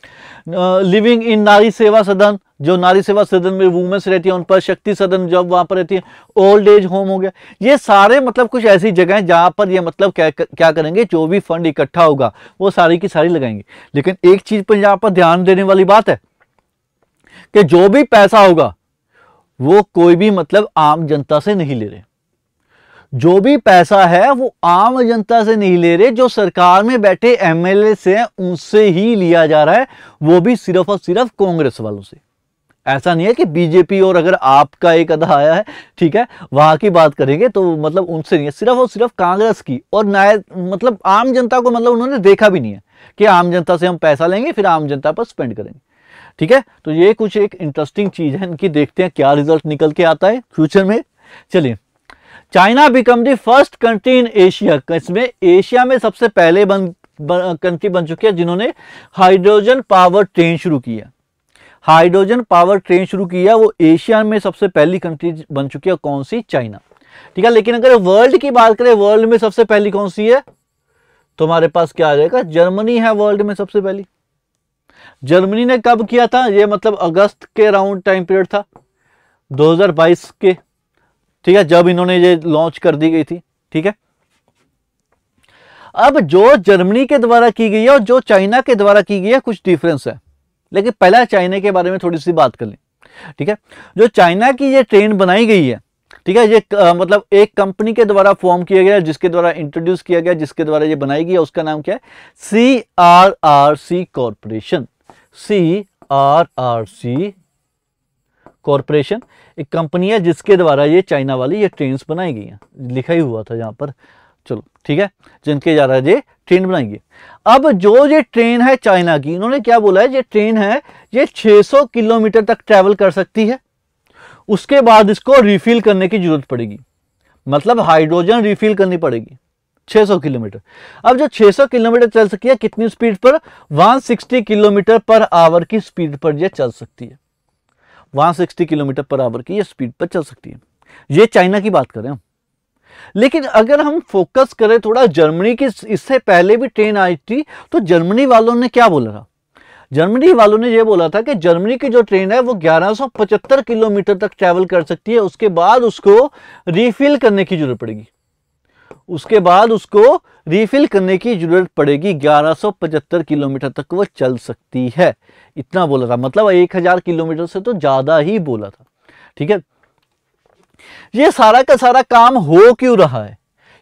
लिविंग इन नारी सेवा सदन जो नारी सेवा सदन में वुमेंस रहती है उन पर शक्ति सदन जब वहां पर रहती है ओल्ड एज होम हो गया ये सारे मतलब कुछ ऐसी जगह हैं जहां पर ये मतलब क्या क्या करेंगे जो भी फंड इकट्ठा होगा वो सारी की सारी लगाएंगे लेकिन एक चीज पर यहां पर ध्यान देने वाली बात है कि जो भी पैसा होगा वो कोई भी मतलब आम जनता से नहीं ले रहे जो भी पैसा है वो आम जनता से नहीं ले रहे जो सरकार में बैठे एमएलए से हैं उनसे ही लिया जा रहा है वो भी सिर्फ और सिर्फ कांग्रेस वालों से ऐसा नहीं है कि बीजेपी और अगर आपका एक अदा आया है ठीक है वहां की बात करेंगे तो मतलब उनसे नहीं है सिर्फ और सिर्फ कांग्रेस की और नाय मतलब आम जनता को मतलब उन्होंने देखा भी नहीं है कि आम जनता से हम पैसा लेंगे फिर आम जनता पर स्पेंड करेंगे ठीक है तो ये कुछ एक इंटरेस्टिंग चीज है इनकी देखते हैं क्या रिजल्ट निकल के आता है फ्यूचर में चलिए China become the first country in Asia इसमें एशिया में सबसे पहले बन कंट्री बन चुकी है जिन्होंने हाइड्रोजन पावर ट्रेन शुरू किया हाइड्रोजन पावर ट्रेन शुरू किया वो एशिया में सबसे पहली कंट्री बन चुकी है कौन सी चाइना ठीक है लेकिन अगर वर्ल्ड की बात करें वर्ल्ड में सबसे पहली कौन सी है तो हमारे पास क्या आ जाएगा जर्मनी है वर्ल्ड में सबसे पहली जर्मनी ने कब किया था ये मतलब अगस्त के राउंड टाइम पीरियड था 2022 के ठीक है जब इन्होंने ये लॉन्च कर दी गई थी ठीक है अब जो जर्मनी के द्वारा की गई है और जो चाइना के द्वारा की गई है कुछ डिफरेंस है लेकिन पहला चाइना के बारे में थोड़ी सी बात कर लें ठीक है जो चाइना की ये ट्रेन बनाई गई है ठीक है ये आ, मतलब एक कंपनी के द्वारा फॉर्म किया गया जिसके द्वारा इंट्रोड्यूस किया गया जिसके द्वारा ये बनाई गई है उसका नाम क्या है C R R C corporation C R R C corporation एक कंपनी है जिसके द्वारा ये चाइना वाली ये ट्रेन बनाई गई हैं लिखा ही हुआ था यहाँ पर चलो ठीक है जिनके द्वारा ये ट्रेन बनाई गई अब जो ये ट्रेन है चाइना की इन्होंने क्या बोला है ये ट्रेन है ये 600 किलोमीटर तक ट्रेवल कर सकती है उसके बाद इसको रिफिल करने की जरूरत पड़ेगी मतलब हाइड्रोजन रिफिल करनी पड़ेगी 600 किलोमीटर अब जो 600 किलोमीटर चल सकती है कितनी स्पीड पर 160 किलोमीटर पर आवर की स्पीड पर यह चल सकती है 160 किलोमीटर पर आवर की यह स्पीड पर चल सकती है ये चाइना की बात करें हम लेकिन अगर हम फोकस करें थोड़ा जर्मनी की इससे पहले भी ट्रेन आई थी तो जर्मनी वालों ने क्या बोला था जर्मनी वालों ने यह बोला था कि जर्मनी की जो ट्रेन है वो 1175 किलोमीटर तक ट्रैवल कर सकती है उसके बाद उसको रिफिल करने की जरूरत पड़ेगी उसके बाद उसको रीफिल करने की ज़रूरत पड़ेगी 1175 किलोमीटर तक वो चल सकती है इतना बोला था मतलब 1000 किलोमीटर से तो ज़्यादा ही बोला था ठीक है ये सारा का सारा काम हो क्यों रहा है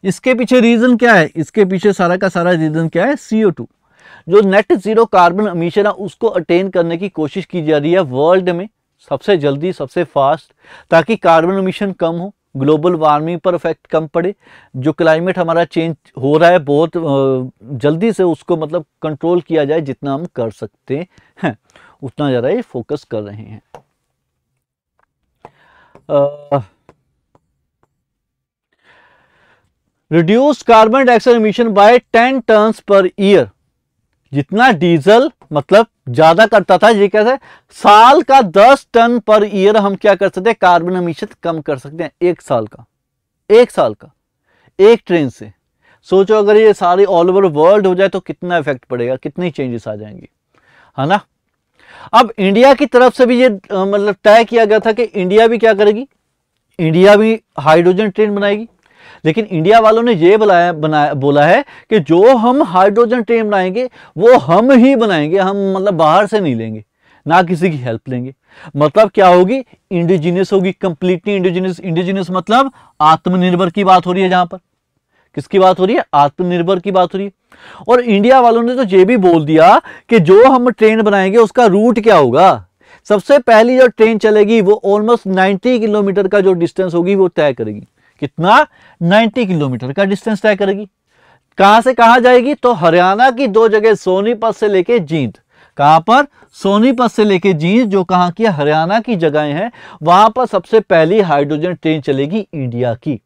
इसके पीछे रीज़न क्या है इसके पीछे सारा का सारा रीज़न क्या है सीओ जो नेट जीरो कार्बन अमीशन है उसको अटेन करने की कोशिश की जा रही है वर्ल्ड में सबसे जल्दी सबसे फास्ट ताकि कार्बन अमीशन कम हो ग्लोबल वार्मिंग पर इफेक्ट कम पड़े जो क्लाइमेट हमारा चेंज हो रहा है बहुत जल्दी से उसको मतलब कंट्रोल किया जाए जितना हम कर सकते हैं उतना ज़्यादा ये फोकस कर रहे हैं reduce carbon dioxide emission by ten ton per year जितना डीजल मतलब ज्यादा करता था ये कैसे साल का दस टन पर ईयर हम क्या कर सकते हैं कार्बन अमीशन कम कर सकते हैं एक साल का एक साल का एक ट्रेन से सोचो अगर ये सारी ऑल ओवर वर्ल्ड हो जाए तो कितना इफेक्ट पड़ेगा कितनी चेंजेस आ जाएंगी है ना अब इंडिया की तरफ से भी ये मतलब तय किया गया था कि इंडिया भी क्या करेगी इंडिया भी हाइड्रोजन ट्रेन बनाएगी लेकिन इंडिया वालों ने ये बुलाया बनाया बोला है कि जो हम हाइड्रोजन ट्रेन बनाएंगे वो हम ही बनाएंगे हम मतलब बाहर से नहीं लेंगे ना किसी की हेल्प लेंगे मतलब क्या होगी इंडिजीनियस होगी कंप्लीटली इंडिजीनियस इंडिजीनियस मतलब आत्मनिर्भर की बात हो रही है जहां पर किसकी बात हो रही है आत्मनिर्भर की बात हो रही है और इंडिया वालों ने तो ये भी बोल दिया कि जो हम ट्रेन बनाएंगे उसका रूट क्या होगा सबसे पहली जो ट्रेन चलेगी वो ऑलमोस्ट 90 किलोमीटर का जो डिस्टेंस होगी वो तय करेगी कितना 90 किलोमीटर का डिस्टेंस तय करेगी कहां से कहा जाएगी तो हरियाणा की दो जगह सोनीपत से लेके जींद कहां पर सोनीपत से लेके जींद जो कहां की हरियाणा की जगहें हैं वहां पर सबसे पहली हाइड्रोजन ट्रेन चलेगी इंडिया की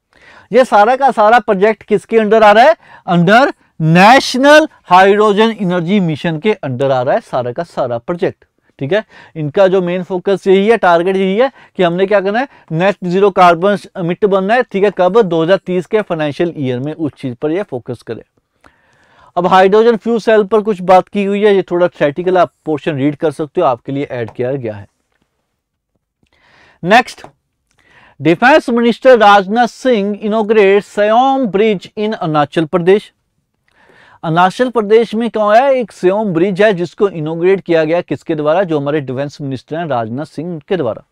यह सारा का सारा प्रोजेक्ट किसके अंडर आ रहा है under national hydrogen energy mission के अंडर आ रहा है सारा का सारा प्रोजेक्ट ठीक है इनका जो मेन फोकस यही है टारगेट यही है कि हमने क्या करना है नेट जीरो कार्बन मिट बनना है ठीक है कब 2030 के फाइनेंशियल ईयर में उस चीज़ पर ये फोकस करें अब हाइड्रोजन फ्यूल सेल पर कुछ बात की हुई है ये थोड़ा थ्रेटिकल आप पोर्शन रीड कर सकते हो आपके लिए एड किया गया है next defence minister Rajnath Singh inaugurate Siyom bridge in Arunachal Pradesh Arunachal Pradesh में क्या है एक स्वयं ब्रिज है जिसको इनोग्रेट किया गया किसके द्वारा जो हमारे डिफेंस मिनिस्टर हैं राजनाथ सिंह के द्वारा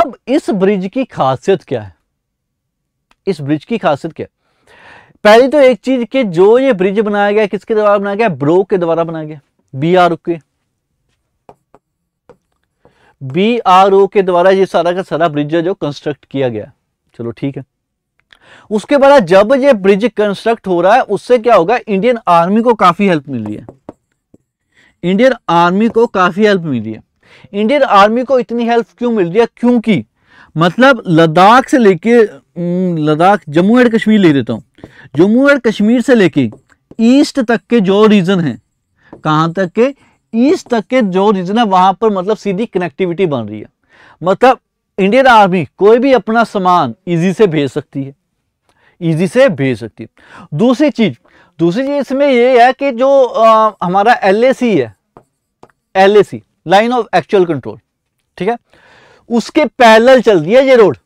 अब इस ब्रिज की खासियत क्या है इस ब्रिज की खासियत क्या पहली तो एक चीज के जो ये ब्रिज बनाया गया किसके द्वारा बनाया गया ब्रो के द्वारा बनाया गया बी आर ओ के बी आर ओ के द्वारा ये सारा का सारा ब्रिज है जो कंस्ट्रक्ट किया गया चलो ठीक है उसके बाद जब ये ब्रिज कंस्ट्रक्ट हो रहा है उससे क्या होगा इंडियन आर्मी को काफी हेल्प मिल रही है इंडियन आर्मी को काफी हेल्प मिल रही है इंडियन आर्मी को इतनी हेल्प क्यों मिल रही है क्योंकि मतलब लद्दाख से लेके लद्दाख जम्मू एंड कश्मीर ले देता हूं जम्मू एंड कश्मीर से लेके ईस्ट तक के जो रीजन है कहां तक के ईस्ट तक के जो रीजन है वहां पर मतलब सीधी कनेक्टिविटी बन रही है मतलब इंडियन आर्मी कोई भी अपना सामान इजी से भेज सकती है इजी से भेज सकती है दूसरी चीज़ दूसरी चीज़ इसमें यह है कि जो आ, हमारा एल है L line of actual control ठीक है उसके पैरल चल रही है ये रोड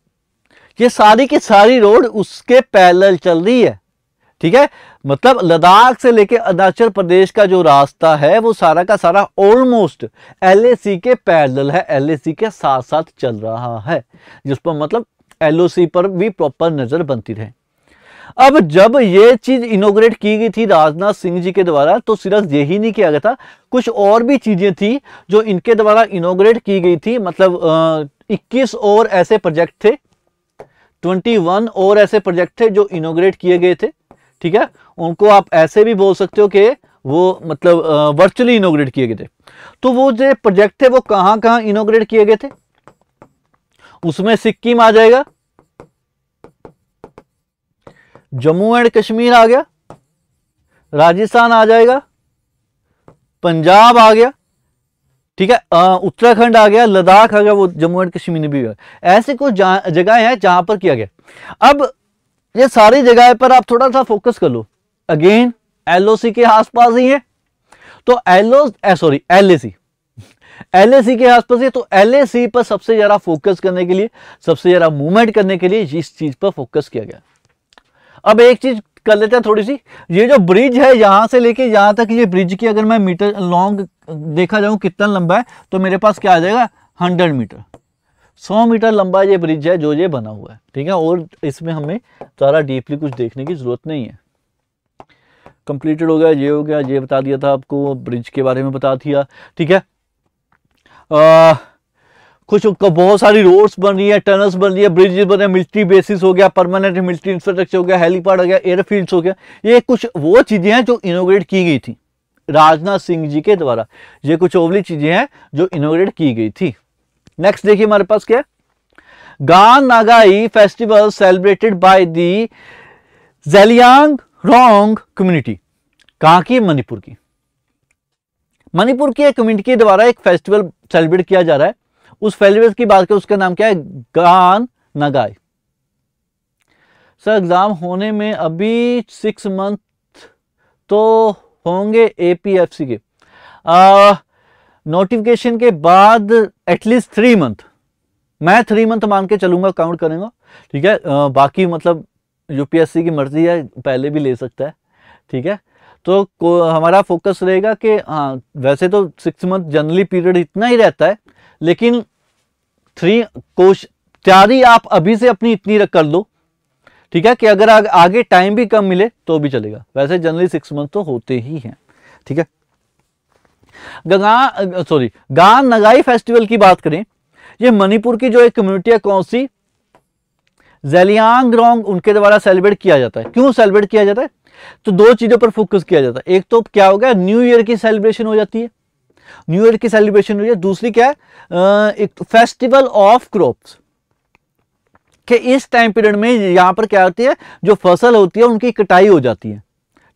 ये सारी की सारी रोड उसके पैरल चल रही है ठीक है मतलब लद्दाख से लेके अरुणाचल प्रदेश का जो रास्ता है वो सारा का सारा ऑलमोस्ट एल के पैरल है एल के साथ साथ चल रहा है जिस पर मतलब एल पर भी प्रॉपर नज़र बनती रहे अब जब ये चीज इनोग्रेट की गई थी राजनाथ सिंह जी के द्वारा तो सिर्फ यही नहीं किया गया था कुछ और भी चीजें थी जो इनके द्वारा इनोग्रेट की गई थी मतलब इक्कीस और ऐसे प्रोजेक्ट थे 21 और ऐसे प्रोजेक्ट थे जो इनोग्रेट किए गए थे ठीक है उनको आप ऐसे भी बोल सकते हो कि वो मतलब वर्चुअली इनोग्रेट किए गए थे तो वो जो प्रोजेक्ट थे वो कहां कहां इनोग्रेट किए गए थे उसमें सिक्किम आ जाएगा जम्मू एंड कश्मीर आ गया राजस्थान आ जाएगा पंजाब आ गया ठीक है उत्तराखंड आ गया लद्दाख आ गया वो जम्मू एंड कश्मीर भी ऐसे कुछ जगह है जहां पर किया गया अब ये सारी जगह पर आप थोड़ा सा फोकस कर लो अगेन एलओसी के आसपास ही है तो एलओ सॉरी एलएसी एलएसी के आसपास ही तो एलएसी पर सबसे ज्यादा फोकस करने के लिए सबसे ज्यादा मूवमेंट करने के लिए इस चीज पर फोकस किया गया अब एक चीज कर लेते हैं थोड़ी सी ये जो ब्रिज है यहां से लेके यहां तक ये ब्रिज की अगर मैं मीटर लॉन्ग देखा जाऊं कितना लंबा है तो मेरे पास क्या आ जाएगा हंड्रेड मीटर सौ मीटर लंबा ये ब्रिज है जो ये बना हुआ है ठीक है और इसमें हमें ज़्यादा डीपली कुछ देखने की ज़रूरत नहीं है कंप्लीटेड हो गया ये हो गया ये बता दिया था आपको ब्रिज के बारे में बता दिया ठीक है आ, कुछ बहुत सारी रोड्स बन रही है टनल्स बन रही है ब्रिजेस बन रहे हैं मिलिट्री बेसिस हो गया परमानेंट मिलिट्री इंफ्रास्ट्रक्चर हो गया हेलीपैड हो गया एयरफील्ड्स हो गया ये कुछ वो चीज़ें हैं जो इनोग्रेट की गई थी राजनाथ सिंह जी के द्वारा ये कुछ ओवली चीज़ें हैं जो इनोग्रेट की गई थी नेक्स्ट देखिए हमारे पास क्या Gaan Ngai festival celebrated by the Zeliangrong community कहाँ की मणिपुर की मणिपुर की एक कम्युनिटी के द्वारा एक फेस्टिवल सेलिब्रेट किया जा रहा है उस फेलवेज की बात करें उसका नाम क्या है गान नगाई सर एग्ज़ाम होने में अभी सिक्स मंथ तो होंगे एपीएफसी के नोटिफिकेशन के बाद एटलीस्ट थ्री मंथ मैं थ्री मंथ मान के चलूंगा काउंट करेंगे ठीक है आ, बाकी मतलब यूपीएससी की मर्ज़ी है पहले भी ले सकता है ठीक है तो हमारा फोकस रहेगा कि हाँ वैसे तो सिक्स मंथ जनरली पीरियड इतना ही रहता है लेकिन थ्री कोश तैयारी आप अभी से अपनी इतनी रख कर दो ठीक है कि अगर आ, आगे टाइम भी कम मिले तो भी चलेगा वैसे जनरली सिक्स मंथ तो होते ही हैं ठीक है गंगा सॉरी गान नगाई फेस्टिवल की बात करें ये मणिपुर की जो एक कम्युनिटी है कौन सी जेलियांग रोंग उनके द्वारा सेलिब्रेट किया जाता है क्यों सेलिब्रेट किया जाता है तो दो चीज़ों पर फोकस किया जाता है एक तो क्या हो गया न्यू ईयर की सेलिब्रेशन हो जाती है न्यू ईयर की सेलिब्रेशन हुई है दूसरी क्या है एक फेस्टिवल ऑफ क्रॉप्स के इस टाइम पीरियड में यहां पर क्या होती है जो फसल होती है उनकी कटाई हो जाती है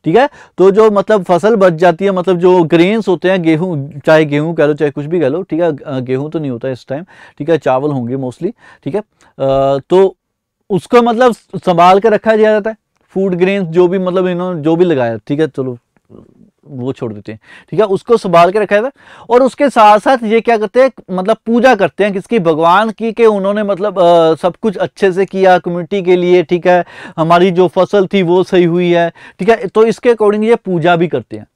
ठीक है तो जो मतलब फसल बच जाती है मतलब जो ग्रेन्स होते हैं गेहूं चाहे गेहूं कह लो चाहे कुछ भी कह लो ठीक है गेहूं तो नहीं होता इस टाइम ठीक है चावल होंगे मोस्टली ठीक है तो उसको मतलब संभाल कर रखा जाता है फूड ग्रेन्स जो भी मतलब इन्होंने जो भी लगाया ठीक है चलो वो छोड़ देते हैं ठीक है उसको संभाल के रखा है और उसके साथ साथ ये क्या करते हैं मतलब पूजा करते हैं किसकी भगवान की के उन्होंने मतलब आ, सब कुछ अच्छे से किया कम्युनिटी के लिए ठीक है हमारी जो फसल थी वो सही हुई है ठीक है तो इसके अकॉर्डिंग ये पूजा भी करते हैं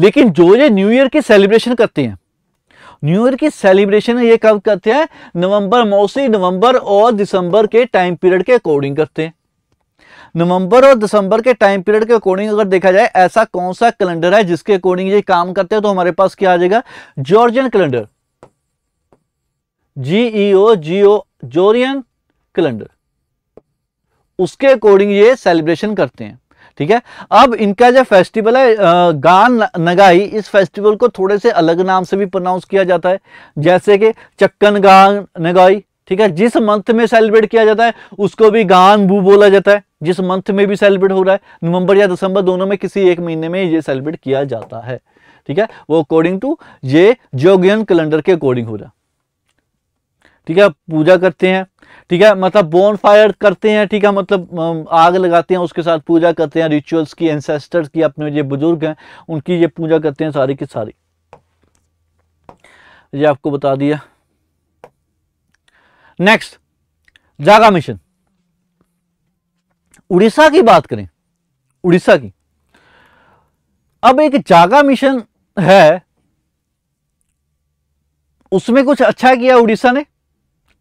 लेकिन जो ये न्यू ईयर की सेलिब्रेशन करते हैं न्यू ईयर की सेलिब्रेशन ये कब करते हैं नवंबर मौसी नवंबर और दिसंबर के टाइम पीरियड के अकॉर्डिंग करते हैं नवंबर और दिसंबर के टाइम पीरियड के अकॉर्डिंग अगर देखा जाए ऐसा कौन सा कैलेंडर है जिसके अकॉर्डिंग ये काम करते हैं तो हमारे पास क्या आ जाएगा Georgian calendar GEO Georgian calendar उसके अकॉर्डिंग ये सेलिब्रेशन करते हैं ठीक है अब इनका जो फेस्टिवल है गान नगाई इस फेस्टिवल को थोड़े से अलग नाम से भी प्रोनाउंस किया जाता है जैसे कि चक्कन गान नगाई ठीक है जिस मंथ में सेलिब्रेट किया जाता है उसको भी गान बू बोला जाता है जिस मंथ में भी सेलिब्रेट हो रहा है नवंबर या दिसंबर दोनों में किसी एक महीने में ये सेलिब्रेट किया जाता है ठीक है वो अकॉर्डिंग टू ये जोगियन कैलेंडर के अकॉर्डिंग हो रहा ठीक है पूजा करते हैं ठीक है मतलब बोन फायर करते हैं ठीक है मतलब आग लगाते हैं उसके साथ पूजा करते हैं रिचुअल्स की एंसेस्टर्स की अपने ये बुजुर्ग हैं उनकी ये पूजा करते हैं सारी की सारी ये आपको बता दिया नेक्स्ट जागा मिशन उड़ीसा की बात करें उड़ीसा की अब एक जागा मिशन है उसमें कुछ अच्छा किया उड़ीसा ने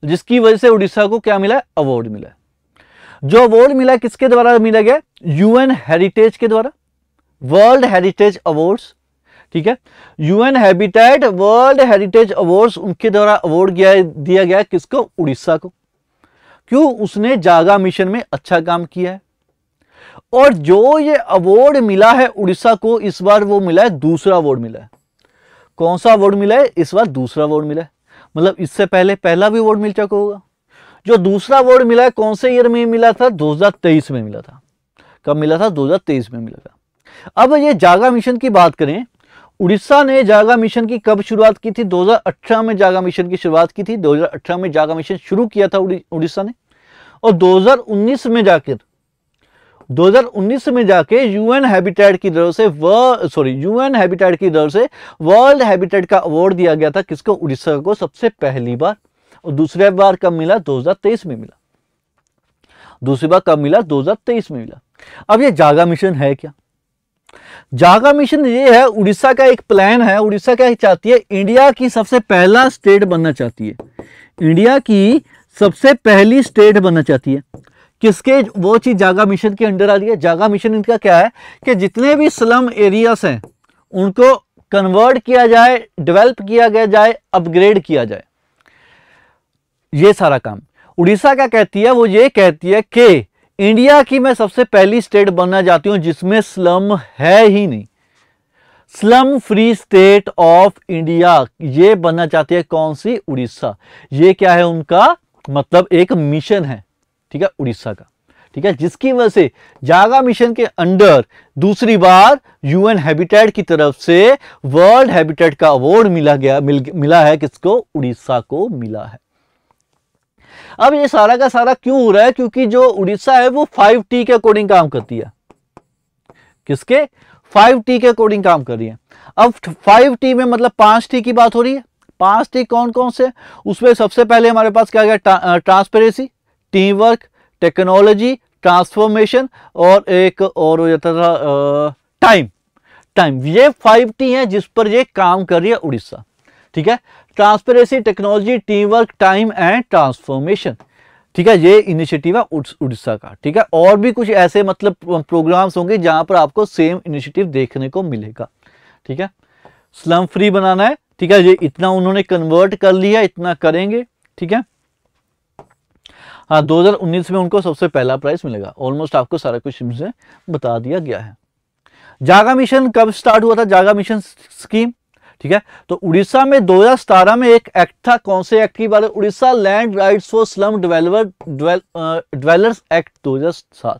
जिसकी वजह से उड़ीसा को क्या मिला अवार्ड मिला जो अवार्ड मिला किसके द्वारा मिला गया यूएन हेरिटेज के द्वारा वर्ल्ड हेरिटेज अवार्ड्स ठीक है UN habitat world heritage awards उनके द्वारा अवार्ड दिया गया किसको उड़ीसा को क्यों उसने जागा मिशन में अच्छा काम किया है और जो ये अवार्ड मिला है उड़ीसा को इस बार वो मिला है दूसरा अवार्ड मिला है कौन सा अवार्ड मिला है इस बार दूसरा अवार्ड मिला है मतलब इससे पहले पहला भी अवार्ड मिल चुका होगा जो दूसरा अवार्ड मिला है कौन से ईयर में मिला था 2023 में मिला था कब मिला था 2023 में मिला था अब ये जागा मिशन की बात करें उड़ीसा ने जागा मिशन की कब शुरुआत की थी 2018 में जागा मिशन की शुरुआत की थी 2018 में जागा मिशन शुरू किया था उड़ीसा ने और 2019 में जाकर 2019 में जाके यूएन हैबिटेट की तरफ से सॉरी यूएन हैबिटेट की तरफ से वर्ल्ड हैबिटेट का अवार्ड दिया गया था किसको उड़ीसा को सबसे पहली बार और दूसरे बार कब मिला दो में मिला दूसरी बार कब मिला दो में मिला अब यह जागा मिशन है क्या जागा मिशन ये है उड़ीसा का एक प्लान है उड़ीसा क्या चाहती है इंडिया की सबसे पहला स्टेट बनना चाहती है इंडिया की सबसे पहली स्टेट बनना चाहती है किसके वो चीज़ जागा मिशन के अंडर आ रही है जागा मिशन इनका क्या है कि जितने भी स्लम एरियाज हैं उनको कन्वर्ट किया जाए डेवलप किया गया जाए अपग्रेड किया जाए ये सारा काम उड़ीसा क्या कहती है वो ये कहती है कि इंडिया की मैं सबसे पहली स्टेट बनना चाहती हूं जिसमें स्लम है ही नहीं slum free state of India ये बनना चाहती है कौन सी उड़ीसा ये क्या है उनका मतलब एक मिशन है ठीक है उड़ीसा का ठीक है जिसकी वजह से जागा मिशन के अंडर दूसरी बार यूएन हैबिटेट की तरफ से वर्ल्ड हैबिटेट का अवार्ड मिला गया मिल, मिला है किसको उड़ीसा को मिला है अब ये सारा का सारा क्यों हो रहा है क्योंकि जो उड़ीसा है वो फाइव टी के अकॉर्डिंग काम करती है किसके फाइव टी के अकॉर्डिंग काम कर रही है अब फाइव टी में मतलब पांच टी की बात हो रही है पांच टी कौन कौन से उसमें सबसे पहले हमारे पास क्या गया transparency team work technology transformation और एक और हो जाता था टाइम टाइम ये फाइव टी है जिस पर ये काम कर रही है उड़ीसा ठीक है transparency technology team work time and transformation ठीक है ये इनिशिएटिव है उड़ीसा का ठीक है और भी कुछ ऐसे मतलब प्रोग्राम्स होंगे जहां पर आपको सेम इनिशिएटिव देखने को मिलेगा ठीक है स्लम फ्री बनाना है ठीक है ये इतना उन्होंने कन्वर्ट कर लिया इतना करेंगे ठीक है हाँ 2019 में उनको सबसे पहला प्राइज मिलेगा ऑलमोस्ट आपको सारा कुछ मुझे बता दिया गया है जागा मिशन कब स्टार्ट हुआ था जागा मिशन स्कीम ठीक है तो उड़ीसा में 2017 में एक एक्ट था कौन से एक्ट की बात है Orissa land right for slum dwellers dwellers act 2007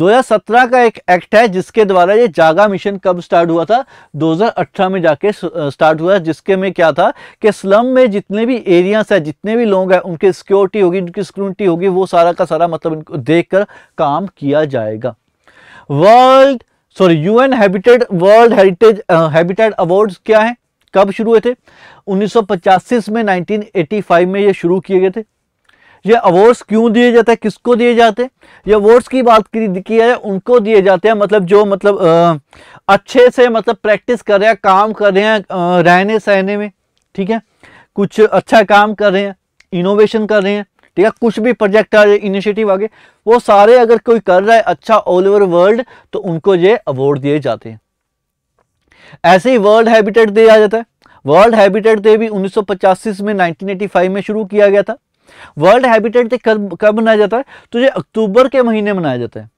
2017 का एक एक्ट है जिसके द्वारा ये जागा मिशन कब स्टार्ट हुआ था 2018 में जाके स्टार्ट हुआ जिसके में क्या था कि स्लम में जितने भी एरियाज हैं जितने भी लोग हैं उनकी सिक्योरिटी होगी उनकी सिक्योरिटी होगी वो सारा का सारा मतलब इनको देखकर काम किया जाएगा world sorry UN habitat world heritage habitat awards क्या है कब शुरू हुए थे 1985 में 1985 में ये शुरू किए गए थे ये अवार्ड्स क्यों दिए जाते हैं किसको दिए जाते हैं ये अवार्ड्स की बात किया जाए उनको दिए जाते हैं मतलब जो मतलब आ, अच्छे से मतलब प्रैक्टिस कर रहे हैं काम कर रहे हैं रहने सहने में ठीक है कुछ अच्छा काम कर रहे हैं इनोवेशन कर रहे हैं ठीक है कुछ भी प्रोजेक्ट है इनिशिएटिव आगे वो सारे अगर कोई कर रहा है अच्छा ऑल ओवर वर्ल्ड तो उनको ये अवार्ड दिए जाते हैं ऐसे ही वर्ल्ड हैबिटेट डे आ जाता है वर्ल्ड हैबिटेट डे भी उन्नीस में नाइनटीन में शुरू किया गया था वर्ल्ड हैबिटेट डे कब कब मनाया जाता है तो ये अक्टूबर के महीने मनाया जाता है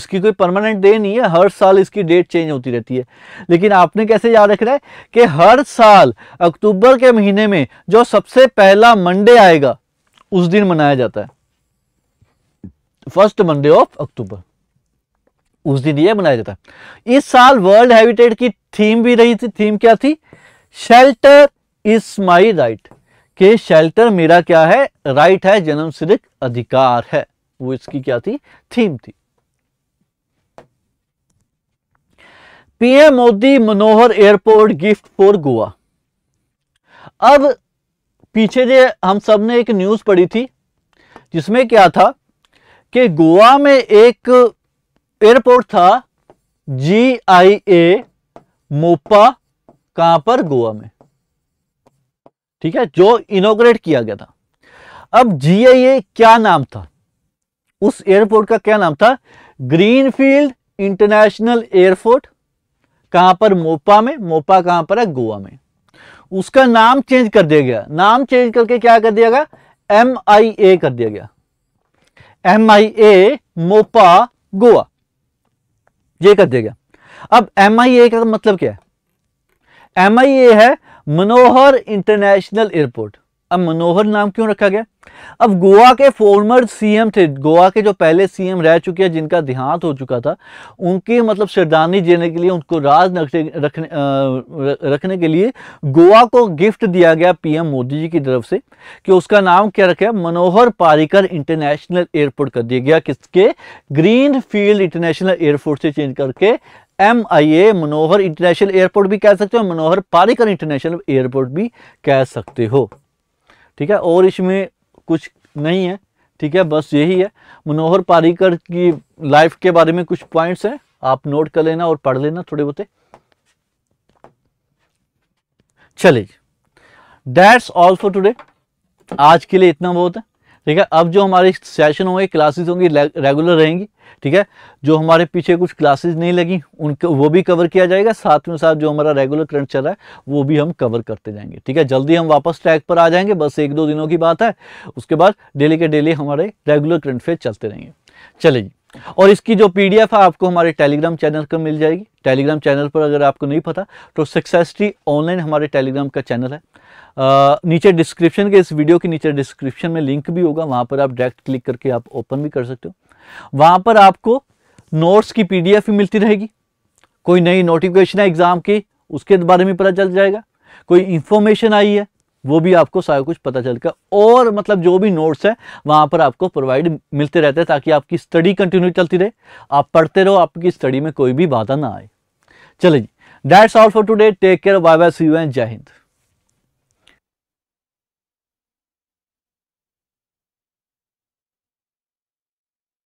इसकी कोई परमानेंट डे नहीं है हर साल इसकी डेट चेंज होती रहती है लेकिन आपने कैसे याद रखना है कि हर साल अक्टूबर के महीने में जो सबसे पहला मंडे आएगा उस दिन मनाया जाता है फर्स्ट मंडे ऑफ अक्टूबर उस दिन यह मनाया जाता है इस साल वर्ल्ड हैबिटेट की थीम भी रही थी थीम क्या थी शेल्टर इज माई राइट के शेल्टर मेरा क्या है राइट है जन्म सिर्फ अधिकार है वो इसकी क्या थी थीम थी PM Modi Manohar airport gift for Goa अब पीछे जे हम सब ने एक न्यूज़ पढ़ी थी जिसमें क्या था कि गोवा में एक एयरपोर्ट था जी आई ए मोपा कहां पर गोवा में ठीक है जो इनोग्रेट किया गया था अब जी आई ए क्या नाम था उस एयरपोर्ट का क्या नाम था ग्रीनफील्ड इंटरनेशनल एयरपोर्ट कहां पर मोपा में मोपा कहां पर है गोवा में उसका नाम चेंज कर दिया गया नाम चेंज करके क्या कर दिया गया एम आई ए कर दिया गया M I A Mopa Goa ये कर दिया गया अब एम आई ए का मतलब क्या है एम आई ए है मनोहर इंटरनेशनल एयरपोर्ट अब मनोहर नाम क्यों रखा गया अब गोवा के फॉर्मर सीएम थे गोवा के जो पहले सीएम रह चुके हैं जिनका देहांत हो चुका था उनके मतलब श्रद्धांजलि देने के लिए उनको राज रखने रखने के लिए गोवा को गिफ्ट दिया गया पीएम मोदी जी की तरफ से कि उसका नाम क्या रखा मनोहर पारिकर इंटरनेशनल एयरपोर्ट कर दिया गया किसके ग्रीन फील्ड इंटरनेशनल एयरपोर्ट से चेंज करके M I A Manohar international airport भी कह सकते हो मनोहर पारिकर इंटरनेशनल एयरपोर्ट भी कह सकते हो ठीक है और इसमें कुछ नहीं है ठीक है बस यही है मनोहर पारिकर की लाइफ के बारे में कुछ पॉइंट्स हैं आप नोट कर लेना और पढ़ लेना थोड़े बहुत चलिए दैट्स ऑल फॉर टुडे आज के लिए इतना बहुत है ठीक है अब जो हमारे सेशन होंगे क्लासेस होंगी रेगुलर रहेंगी ठीक है जो हमारे पीछे कुछ क्लासेस नहीं लगी उनको वो भी कवर किया जाएगा साथ में साथ जो हमारा रेगुलर करंट चल रहा है वो भी हम कवर करते जाएंगे ठीक है जल्दी हम वापस ट्रैक पर आ जाएंगे बस एक दो दिनों की बात है उसके बाद डेली के डेली हमारे रेगुलर करंट फेयर चलते रहेंगे चलेगी और इसकी जो पी है आपको हमारे टेलीग्राम चैनल पर मिल जाएगी टेलीग्राम चैनल पर अगर आपको नहीं पता तो सक्सेस ऑनलाइन हमारे टेलीग्राम का चैनल है नीचे डिस्क्रिप्शन के इस वीडियो के नीचे डिस्क्रिप्शन में लिंक भी होगा वहाँ पर आप डायरेक्ट क्लिक करके आप ओपन भी कर सकते हो वहाँ पर आपको नोट्स की पीडीएफ भी मिलती रहेगी कोई नई नोटिफिकेशन है एग्ज़ाम की उसके बारे में पता चल जाएगा कोई इंफॉर्मेशन आई है वो भी आपको सारा कुछ पता चल गया और मतलब जो भी नोट्स हैं वहाँ पर आपको प्रोवाइड मिलते रहते हैं ताकि आपकी स्टडी कंटिन्यू चलती रहे आप पढ़ते रहो आपकी स्टडी में कोई भी बाधा ना आए चले ji that's all for today take care bye bye see you and Jai Hind